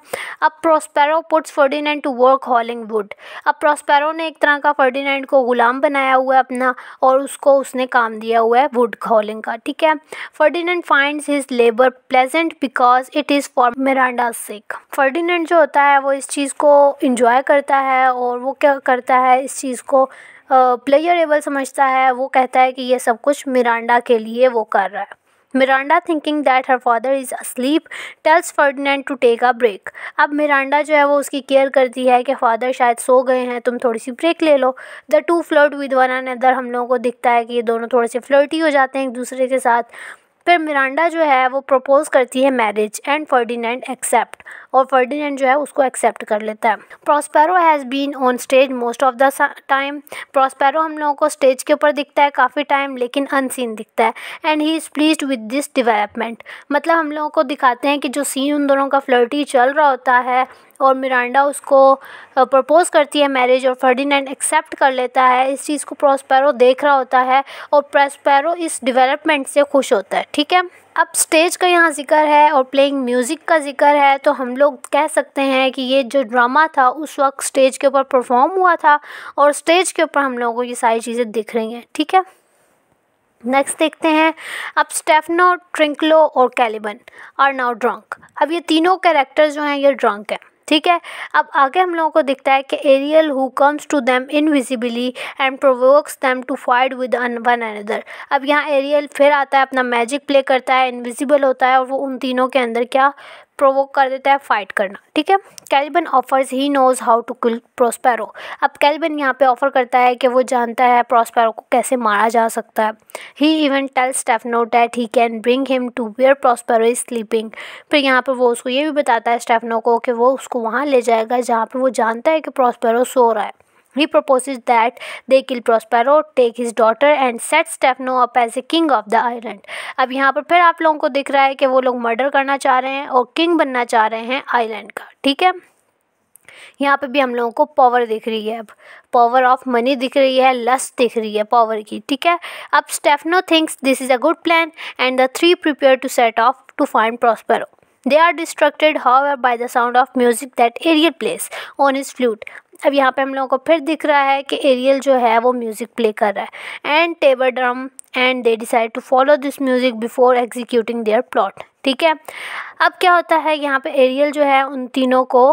अब Prospero puts Ferdinand to work hauling wood अब प्रोस्पेरो ने एक तरह का फर्डीनैंड को ग़ुलाम बनाया हुआ है अपना और उसको उसने काम दिया हुआ है वुड हॉलिंग का ठीक है Ferdinand find his labour pleasant because it is for Miranda sake Ferdinand जो होता है वो इस चीज़ को इंजॉय करता है और वो क्या करता है इस चीज़ को प्लेयरेबल समझता है वो कहता है कि ये सब कुछ मिरांडा के लिए वो कर रहा है Miranda thinking that her father is asleep tells Ferdinand to take a break अब मिरांडा जो है वो उसकी केयर करती है कि फादर शायद सो गए हैं तुम थोड़ी सी ब्रेक ले लो the two flirt with one other हम लोगों को दिखता है कि ये दोनों थोड़े से फ्लर्टी हो जाते हैं एक दूसरे के साथ फिर मिरांडा जो है वो प्रपोज़ करती है मैरिज एंड फर्डीनेंड एक्सेप्ट और फर्डीनेंड जो है उसको एक्सेप्ट कर लेता है Prospero has been on stage most of the time Prospero हम लोगों को स्टेज के ऊपर दिखता है काफ़ी टाइम लेकिन अनसीन दिखता है and he is pleased with this development मतलब हम लोगों को दिखाते हैं कि जो सीन उन दोनों का फ्लर्टी चल रहा होता है और मिरांडा उसको प्रपोज़ करती है मैरिज और फर्डीनेंड एक्सेप्ट कर लेता है इस चीज़ को प्रोस्पैरो देख रहा होता है और प्रोस्पैरो इस डेवलपमेंट से खुश होता है ठीक है अब स्टेज का यहाँ जिक्र है और प्लेइंग म्यूज़िक का जिक्र है तो हम लोग कह सकते हैं कि ये जो ड्रामा था उस वक्त स्टेज के ऊपर परफॉर्म हुआ था और स्टेज के ऊपर हम लोगों को ये सारी चीज़ें दिख रही हैं ठीक है नेक्स्ट देखते हैं अब स्टेफनो ट्रिंकलो और कैलिबन आर नाउ ड्रंक अब ये तीनों कैरेक्टर जो हैं ये ड्रंक हैं ठीक है अब आगे हम लोगों को दिखता है कि Ariel who comes to them invisibly and provokes them to fight with one another अब यहाँ एरियल फिर आता है अपना मैजिक प्ले करता है इनविजिबल होता है और वो उन तीनों के अंदर क्या प्रोवोक कर देता है फाइट करना ठीक है Caliban offers he knows how to kill Prospero अब कैलबन यहाँ पे ऑफर करता है कि वो जानता है प्रोस्पैरो को कैसे मारा जा सकता है he even tell Stephano that he can bring him to where Prospero is sleeping फिर यहाँ पर वो उसको ये भी बताता है स्टेफनो को कि वो उसको वहाँ ले जाएगा जहाँ पर वो जानता है कि प्रोस्पैरो सो रहा है He proposes that they kill Prospero, take his daughter and set Stefano up as a king of the island. अब यहाँ पर फिर आप लोगों को दिख रहा है कि वो लोग मर्डर करना चाह रहे हैं और किंग बनना चाह रहे हैं आइलैंड का ठीक है यहाँ पे भी हम लोगों को पावर दिख रही है अब पावर ऑफ मनी दिख रही है लस्ट दिख रही है पावर की ठीक है अब Stephano thinks this is a good plan and the three prepare to set off to find Prospero they are distracted how by the sound of music that Ariel plays on his flute अब यहाँ पे हम लोगों को फिर दिख रहा है कि एरियल जो है वो म्यूज़िक प्ले कर रहा है and tabor drum and they decide to follow this music before executing their plot ठीक है अब क्या होता है यहाँ पे एरियल जो है उन तीनों को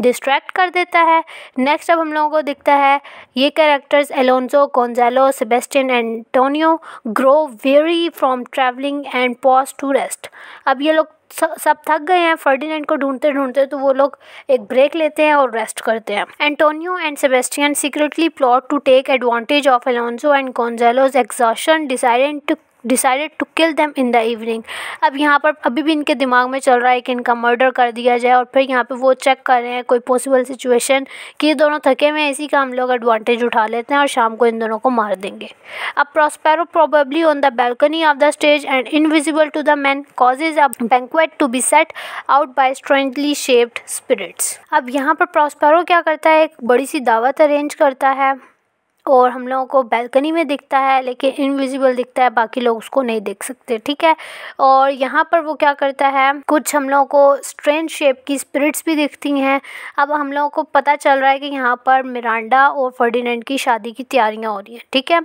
डिस्ट्रैक्ट कर देता है नेक्स्ट अब हम लोगों को दिखता है ये characters Alonso Gonzalo Sebastian Antonio grow weary from travelling and pause to rest अब ये लोग सब थक गए हैं फर्डीनेंड को ढूंढते ढूंढते तो वो लोग एक ब्रेक लेते हैं और रेस्ट करते हैं Antonio and Sebastian secretly plot to take advantage of Alonso and Gonzalo's exhaustion decided to decided to kill them in the evening अब यहाँ पर अभी भी इनके दिमाग में चल रहा है कि इनका मर्डर कर दिया जाए और फिर यहाँ पर वो चेक कर रहे हैं कोई पॉसिबल सिचुएशन कि ये दोनों थके हुए हैं इसी का हम लोग एडवांटेज उठा लेते हैं और शाम को इन दोनों को मार देंगे अब Prospero probably on the balcony of the stage and invisible to the men causes a banquet to be set out by strangely shaped spirits अब यहाँ पर प्रॉस्पेरो क्या करता है एक बड़ी सी दावत अरेंज करता है और हम लोगों को बैल्कनी में दिखता है लेकिन इनविजिबल दिखता है बाकी लोग उसको नहीं देख सकते ठीक है और यहाँ पर वो क्या करता है कुछ हम लोगों को स्ट्रेंज शेप की स्पिरिट्स भी दिखती हैं अब हम लोगों को पता चल रहा है कि यहाँ पर मिरांडा और फर्डिनेंड की शादी की तैयारियाँ हो रही हैं ठीक है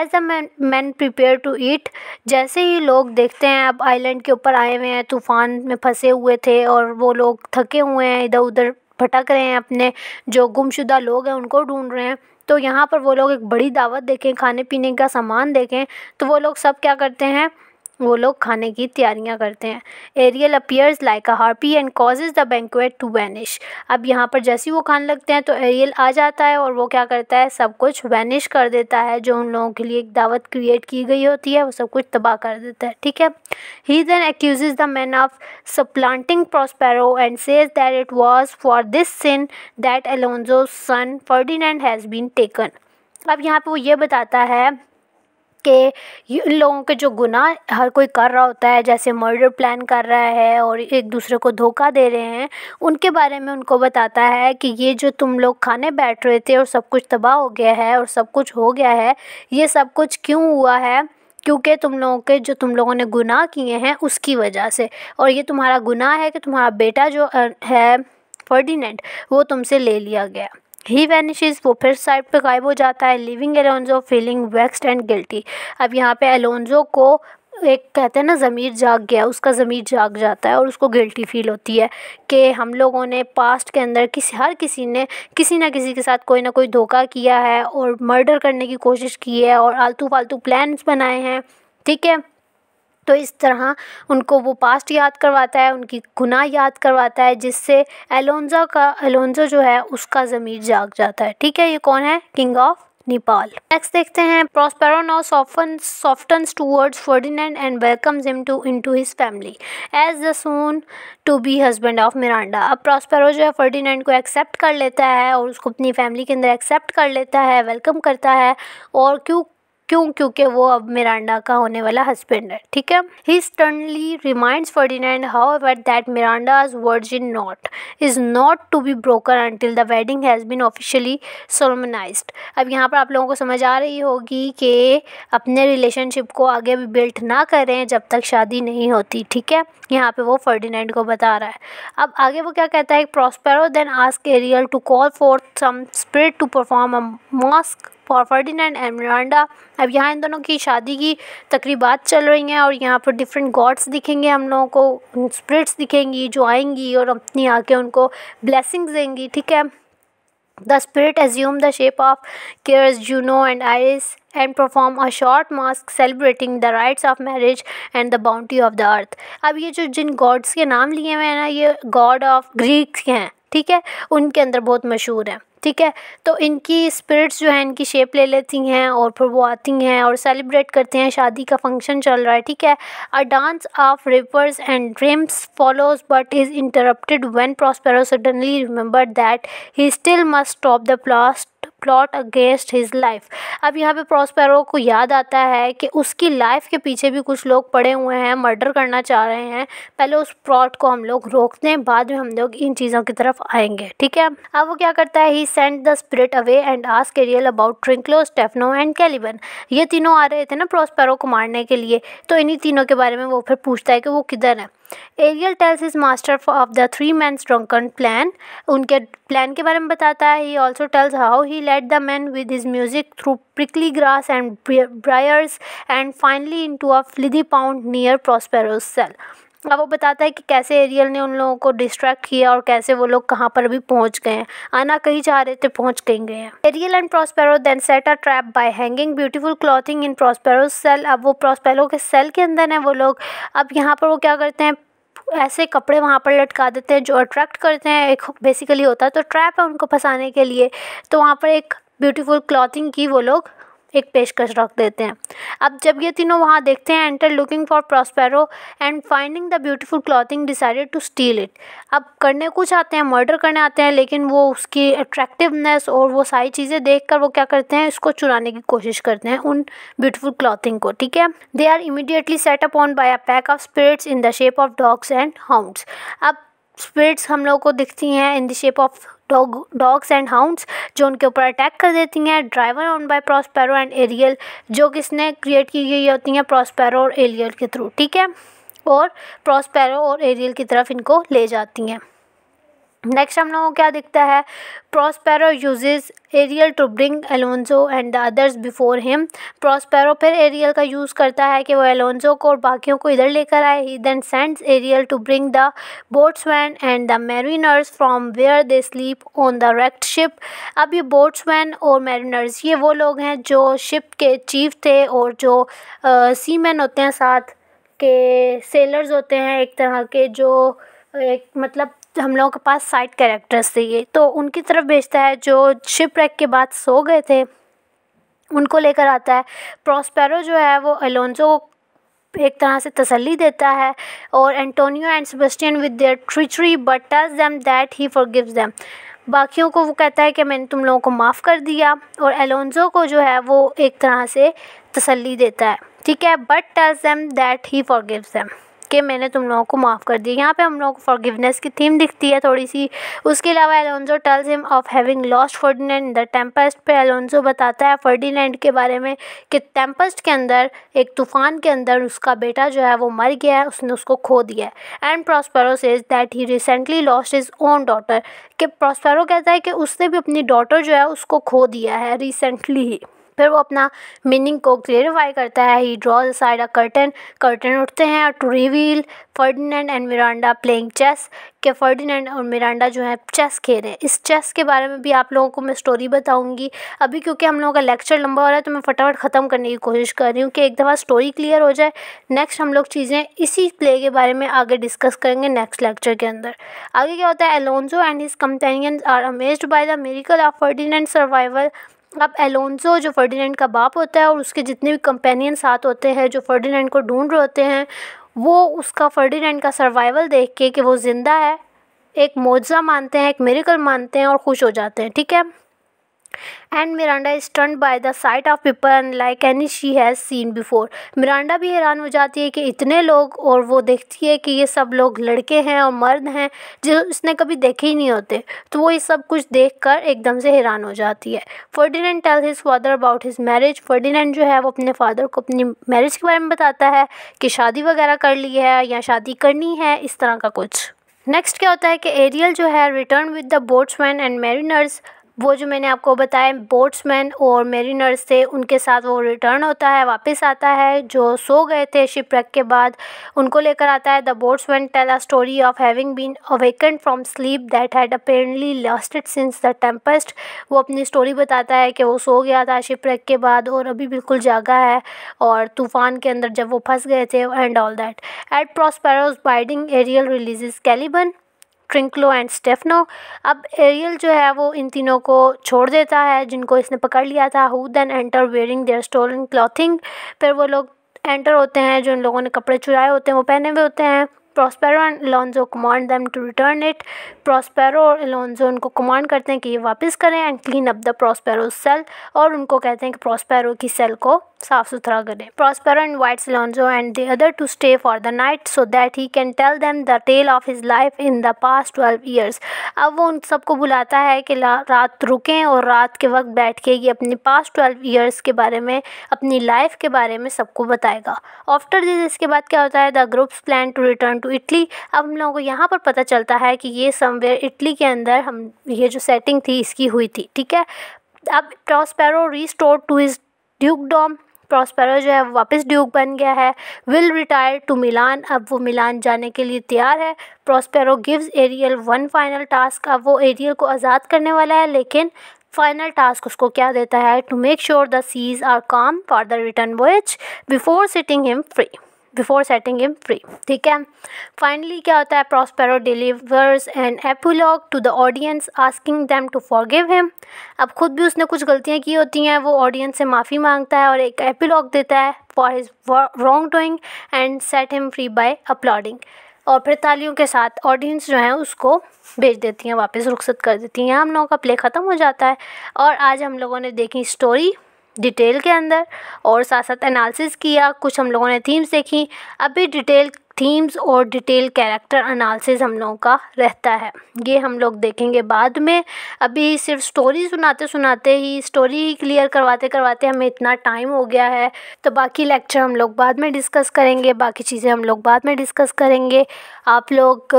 as a men men prepare to eat जैसे ही लोग देखते हैं अब आइलैंड के ऊपर आए हुए हैं तूफ़ान में फंसे हुए थे और वो लोग थके हुए हैं इधर उधर भटक रहे हैं अपने जो गुमशुदा लोग हैं उनको ढूंढ रहे हैं तो यहाँ पर वो लोग एक बड़ी दावत देखें खाने पीने का सामान देखें तो वो लोग सब क्या करते हैं वो लोग खाने की तैयारियां करते हैं Ariel appears like a harpy and causes the banquet to vanish अब यहाँ पर जैसे ही वो खाने लगते हैं तो एरियल आ जाता है और वो क्या करता है सब कुछ वैनिश कर देता है जो उन लोगों के लिए एक दावत क्रिएट की गई होती है वो सब कुछ तबाह कर देता है ठीक है he then accuse the men of supplanting Prospero and says that it was for this sin that Alonso son Ferdinand has been taken अब यहाँ पर वो ये बताता है के इन लोगों के जो गुनाह हर कोई कर रहा होता है जैसे मर्डर प्लान कर रहा है और एक दूसरे को धोखा दे रहे हैं उनके बारे में उनको बताता है कि ये जो तुम लोग खाने बैठ रहे थे और सब कुछ तबाह हो गया है और सब कुछ हो गया है ये सब कुछ क्यों हुआ है क्योंकि तुम लोगों के जो तुम लोगों ने गुनाह किए हैं उसकी वजह से और ये तुम्हारा गुनाह है कि तुम्हारा बेटा जो है फर्डीनेंट वो तुमसे ले लिया गया ही वैनिशेज वो फिर साइड पे गायब हो जाता है leaving Alonso feeling vexed and guilty अब यहाँ पे एलोन्जो को एक कहते हैं ना ज़मीर जाग गया उसका ज़मीर जाग जाता है और उसको गिल्टी फील होती है कि हम लोगों ने पास्ट के अंदर किसी हर किसी ने किसी ना किसी के साथ कोई ना कोई धोखा किया है और मर्डर करने की कोशिश की है और आलतू फालतू प्लान्स बनाए हैं ठीक है तो इस तरह उनको वो पास्ट याद करवाता है उनकी गुनाह याद करवाता है जिससे एलोंजा का एलोन्ज़ो जो है उसका ज़मीर जाग जाता है ठीक है ये कौन है किंग ऑफ नेपाल नेक्स्ट देखते हैं Prospero now soften softens towards Ferdinand and welcomes him to in to his family as the son to be husband of Miranda अब प्रॉस्पेरो जो है फर्डिनेंड को एक्सेप्ट कर लेता है और उसको अपनी फैमिली के अंदर एक्सेप्ट कर लेता है वेलकम करता है और क्यों क्यों क्योंकि वो अब मिरांडा का होने वाला हस्बैंड है ठीक है he sternly remind Ferdinand however that his virgin knot is not to be broken until the wedding has been officially solemnise अब यहाँ पर आप लोगों को समझ आ रही होगी कि अपने रिलेशनशिप को आगे भी बिल्ट ना करें जब तक शादी नहीं होती ठीक है यहाँ पर वो फर्डिनेंड को बता रहा है अब आगे वो क्या कहता है Prospero then ask Ariel to call for some spirit to perform a masque and Miranda अब यहाँ इन दोनों की शादी की तकरीबात चल रही हैं और यहाँ पर डिफरेंट गॉड्स दिखेंगे हम लोगों को स्प्रिट्स दिखेंगी जो आएंगी और अपनी आके उनको ब्लेसिंग्स देंगी ठीक है the spirit assume the shape of Ceres Juno and Iris and perform a short masque celebrating the rites of marriage and the boundary of the earth अब ये जो जिन गॉड्स के नाम लिए हुए हैं ना ये गॉड ऑफ ग्रीक्स के हैं ठीक है उनके अंदर बहुत मशहूर हैं ठीक है तो इनकी स्पिरिट्स जो है इनकी शेप ले लेती हैं और फिर वो आती हैं और सेलिब्रेट करते हैं शादी का फंक्शन चल रहा है ठीक है a dance of rivers and dreams follows but is interrupted when Prospero suddenly remember that he still must stop the प्लास्ट प्लॉट अगेंस्ट हिज लाइफ अब यहाँ पे प्रॉस्पेरो को याद आता है कि उसकी लाइफ के पीछे भी कुछ लोग पड़े हुए हैं मर्डर करना चाह रहे हैं पहले उस प्लॉट को हम लोग रोकते हैं बाद में हम लोग इन चीज़ों की तरफ आएंगे ठीक है अब वो क्या करता है he send the spirit away and ask Ariel about Trinculo Stephano and Caliban ये तीनों आ रहे थे ना प्रॉस्पेरो को मारने के लिए तो इन्हीं तीनों के बारे में वो फिर पूछता है कि वो किधर है Ariel tells his master of the three men's drunken plan उनके प्लान के बारे में बताता है he also tells how he led the men with his music through grass and briars and finally into a filthy pond near Prospero's cell अब हाँ, वो बताता है कि कैसे एरियल ने उन लोगों को डिस्ट्रैक्ट किया और कैसे वो लोग कहाँ पर भी पहुँच गए हैं आना कहीं चाह रहे थे पहुँच कहीं गए हैं Ariel and Prospero then set a trap by hanging beautiful clothing in Prospero cell अब वो प्रॉस्पेरो के सेल के अंदर हैं वो लोग अब यहाँ पर वो क्या करते हैं ऐसे कपड़े वहाँ पर लटका देते हैं जो अट्रैक्ट करते हैं एक बेसिकली होता है तो ट्रैप है उनको फंसाने के लिए तो वहाँ पर एक ब्यूटीफुल क्लॉथिंग की वो लोग एक पेशकश रख देते हैं अब जब ये तीनों वहाँ देखते हैं enter looking for Prospero and finding the beautiful clothing decided to steal it अब करने कुछ आते हैं मर्डर करने आते हैं लेकिन वो उसकी अट्रैक्टिवनेस और वो सारी चीज़ें देख कर वो क्या करते हैं इसको चुराने की कोशिश करते हैं उन ब्यूटीफुल क्लॉथिंग को ठीक है they are immediately set up on by a pack of spirits in the shape of dogs and hounds अब स्पिरिट्स हम लोगों को दिखती हैं in the shape of dog dogs and hounds जो उनके ऊपर अटैक कर देती हैं driven on by Prospero and Ariel जो किसने क्रिएट की गई होती हैं प्रॉस्पेरो और एरियल के थ्रू ठीक है और प्रॉस्पेरो और एरियल की तरफ इनको ले जाती हैं नेक्स्ट हम लोगों को क्या दिखता है Prospero uses Ariel to bring Alonso and the others before him Prospero फिर एरियल का यूज़ करता है कि वो एलोंजो को और बाकियों को इधर लेकर आए he then sends Ariel to bring the boatswain and the mariners from where they sleep on the wrecked ship अब ये बोट्समैन और मेरीनर्स ये वो लोग हैं जो शिप के चीफ थे और जो सीमैन होते हैं साथ के सेलर्स होते हैं एक तरह के जो एक मतलब हम लोगों के पास साइड कैरेक्टर्स थे तो उनकी तरफ भेजता है जो शिप रैक के बाद सो गए थे उनको लेकर आता है प्रॉस्पेरो जो है वो एलोंजो एक तरह से तसल्ली देता है और Antonio and Sebastian with their treachery but tells them that he forgives them बाकियों को वो कहता है कि मैंने तुम लोगों को माफ़ कर दिया और एलोंजो को जो है वो एक तरह से तसल्ली देता है ठीक है but tells them that he forgives them के मैंने तुम लोगों को माफ़ कर दिया यहाँ पे हम लोगों को फॉरगिवनेस की थीम दिखती है थोड़ी सी उसके अलावा Alonso tells him of having lost Ferdinand the tempest पे एलोंजो बताता है फर्डीनैंड के बारे में कि टेम्पस्ट के अंदर एक तूफ़ान के अंदर उसका बेटा जो है वो मर गया है उसने उसको खो दिया है and Prospero says that he recently lost his own daughter कि प्रॉस्पेरो कहता है कि उसने भी अपनी डॉटर जो है उसको खो दिया है रिसेंटली ही फिर वो अपना मीनिंग को क्लेरिफाई करता है he draw side a curtain curtain उठते हैं और to reveal Ferdinand and Miranda playing chess के फर्डिनेंड और मिरांडा जो है चेस खेल रहे हैं इस चेस के बारे में भी आप लोगों को मैं स्टोरी बताऊंगी अभी क्योंकि हम लोगों का लेक्चर लंबा हो रहा है तो मैं फटाफट ख़त्म करने की कोशिश कर रही हूँ कि एक दफ़ा स्टोरी क्लियर हो जाए नेक्स्ट हम लोग चीज़ें इसी प्ले के बारे में आगे डिस्कस करेंगे नेक्स्ट लेक्चर के अंदर आगे क्या होता है Alonso and his companions are amazed by the miracle of Ferdinand survival अब एलोंसो जो फर्डिनेंड का बाप होता है और उसके जितने भी कंपेनियन साथ होते हैं जो फर्डिनेंड को ढूंढ रहे होते हैं वो उसका फर्डिनेंड का सर्वाइवल देख के कि वो ज़िंदा है एक मोजा मानते हैं एक मेरिकल मानते हैं और खुश हो जाते हैं ठीक है and Miranda stunned by the sight of people like any she has seen before Miranda भी हैरान हो जाती है कि इतने लोग और वो देखती है कि ये सब लोग लड़के हैं और मर्द हैं जो उसने कभी देखे ही नहीं होते तो वो ये सब कुछ देख कर एकदम से हैरान हो जाती है Ferdinand tell his father about his marriage Ferdinand जो है वो अपने फादर को अपनी मैरिज के बारे में बताता है कि शादी वगैरह कर ली है या शादी करनी है इस तरह का कुछ नेक्स्ट क्या होता है कि एरियल जो है return with the boatswain and mariners वो जो मैंने आपको बताया बोट्समैन और नर्स थे उनके साथ वो रिटर्न होता है वापस आता है जो सो गए थे शिपरक के बाद उनको लेकर आता है the boatswain tell a story of having been awaken from sleep that had apparently lasted since the tempest वो अपनी स्टोरी बताता है कि वो सो गया था शिपरक के बाद और अभी बिल्कुल जागा है और तूफ़ान के अंदर जब वो फंस गए थे and all that at Prospero's bidding Ariel release Caliban Trinculo and Stephano अब एरियल जो है वो इन तीनों को छोड़ देता है जिनको इसने पकड़ लिया था who then enter wearing their stolen clothing फिर वो लोग एंटर होते हैं जो इन लोगों ने कपड़े चुराए होते हैं वो पहने हुए होते हैं Prospero and Alonso command them to return it Prospero और एलोंजो उनको कमांड करते हैं कि ये वापस करें and clean up the Prospero cell और उनको कहते हैं कि प्रॉस्पेरो की सेल को साफ सुथरा करें Prospero invites Alonso and the other two stay for the night so that he can tell them the tale of his life in the past twelve years अब वो उन सबको बुलाता है कि रात रुकें और रात के वक्त बैठ के ये अपने पास्ट ट्वेल्व ईयर्स के बारे में अपनी लाइफ के बारे में सबको बताएगा आफ्टर दिस इसके बाद क्या होता है the group's plan to return to Italy अब हम लोगों को यहाँ पर पता चलता है कि ये समवेयर इटली के अंदर हम ये जो सेटिंग थी इसकी हुई थी ठीक है अब प्रॉस्पेरो रिस्टोर टू इज डॉम प्रॉस्पेरो जो है वापस ड्यूक बन गया है विल रिटायर टू मिलान अब वो मिलान जाने के लिए तैयार है Prospero gives Ariel one final task अब वो एरियल को आज़ाद करने वाला है लेकिन फाइनल टास्क उसको क्या देता है to make sure the seas are calm for the return voyage before setting him free before setting him free ठीक है फाइनली क्या होता है Prospero delivers an epilogue to the audience asking them to forgive him अब खुद भी उसने कुछ गलतियाँ की होती हैं वो ऑडियंस से माफ़ी मांगता है और एक एपिलॉग देता है for his wrongdoing and set him free by applauding और फिर तालियों के साथ ऑडियंस जो है उसको भेज देती हैं वापस रुखसत कर देती हैं हम लोगों का प्ले ख़त्म हो जाता है और आज हम लोगों ने देखी स्टोरी डिटेल के अंदर और साथ साथ एनालिसिस किया कुछ हम लोगों ने थीम्स देखी अभी डिटेल थीम्स और डिटेल कैरेक्टर एनालिसिस हम लोगों का रहता है ये हम लोग देखेंगे बाद में अभी सिर्फ स्टोरी सुनाते सुनाते ही स्टोरी क्लियर करवाते करवाते हमें इतना टाइम हो गया है तो बाकी लेक्चर हम लोग बाद में डिस्कस करेंगे बाकी चीज़ें हम लोग बाद में डिस्कस करेंगे आप लोग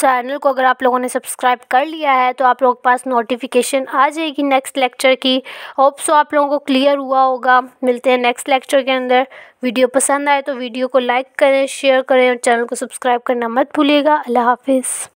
चैनल को अगर आप लोगों ने सब्सक्राइब कर लिया है तो आप लोगों के पास नोटिफिकेशन आ जाएगी नेक्स्ट लेक्चर की होप सो आप लोगों को क्लियर हुआ होगा मिलते हैं नेक्स्ट लेक्चर के अंदर वीडियो पसंद आए तो वीडियो को लाइक करें शेयर करें और चैनल को सब्सक्राइब करना मत भूलिएगा अल्लाह हाफिज़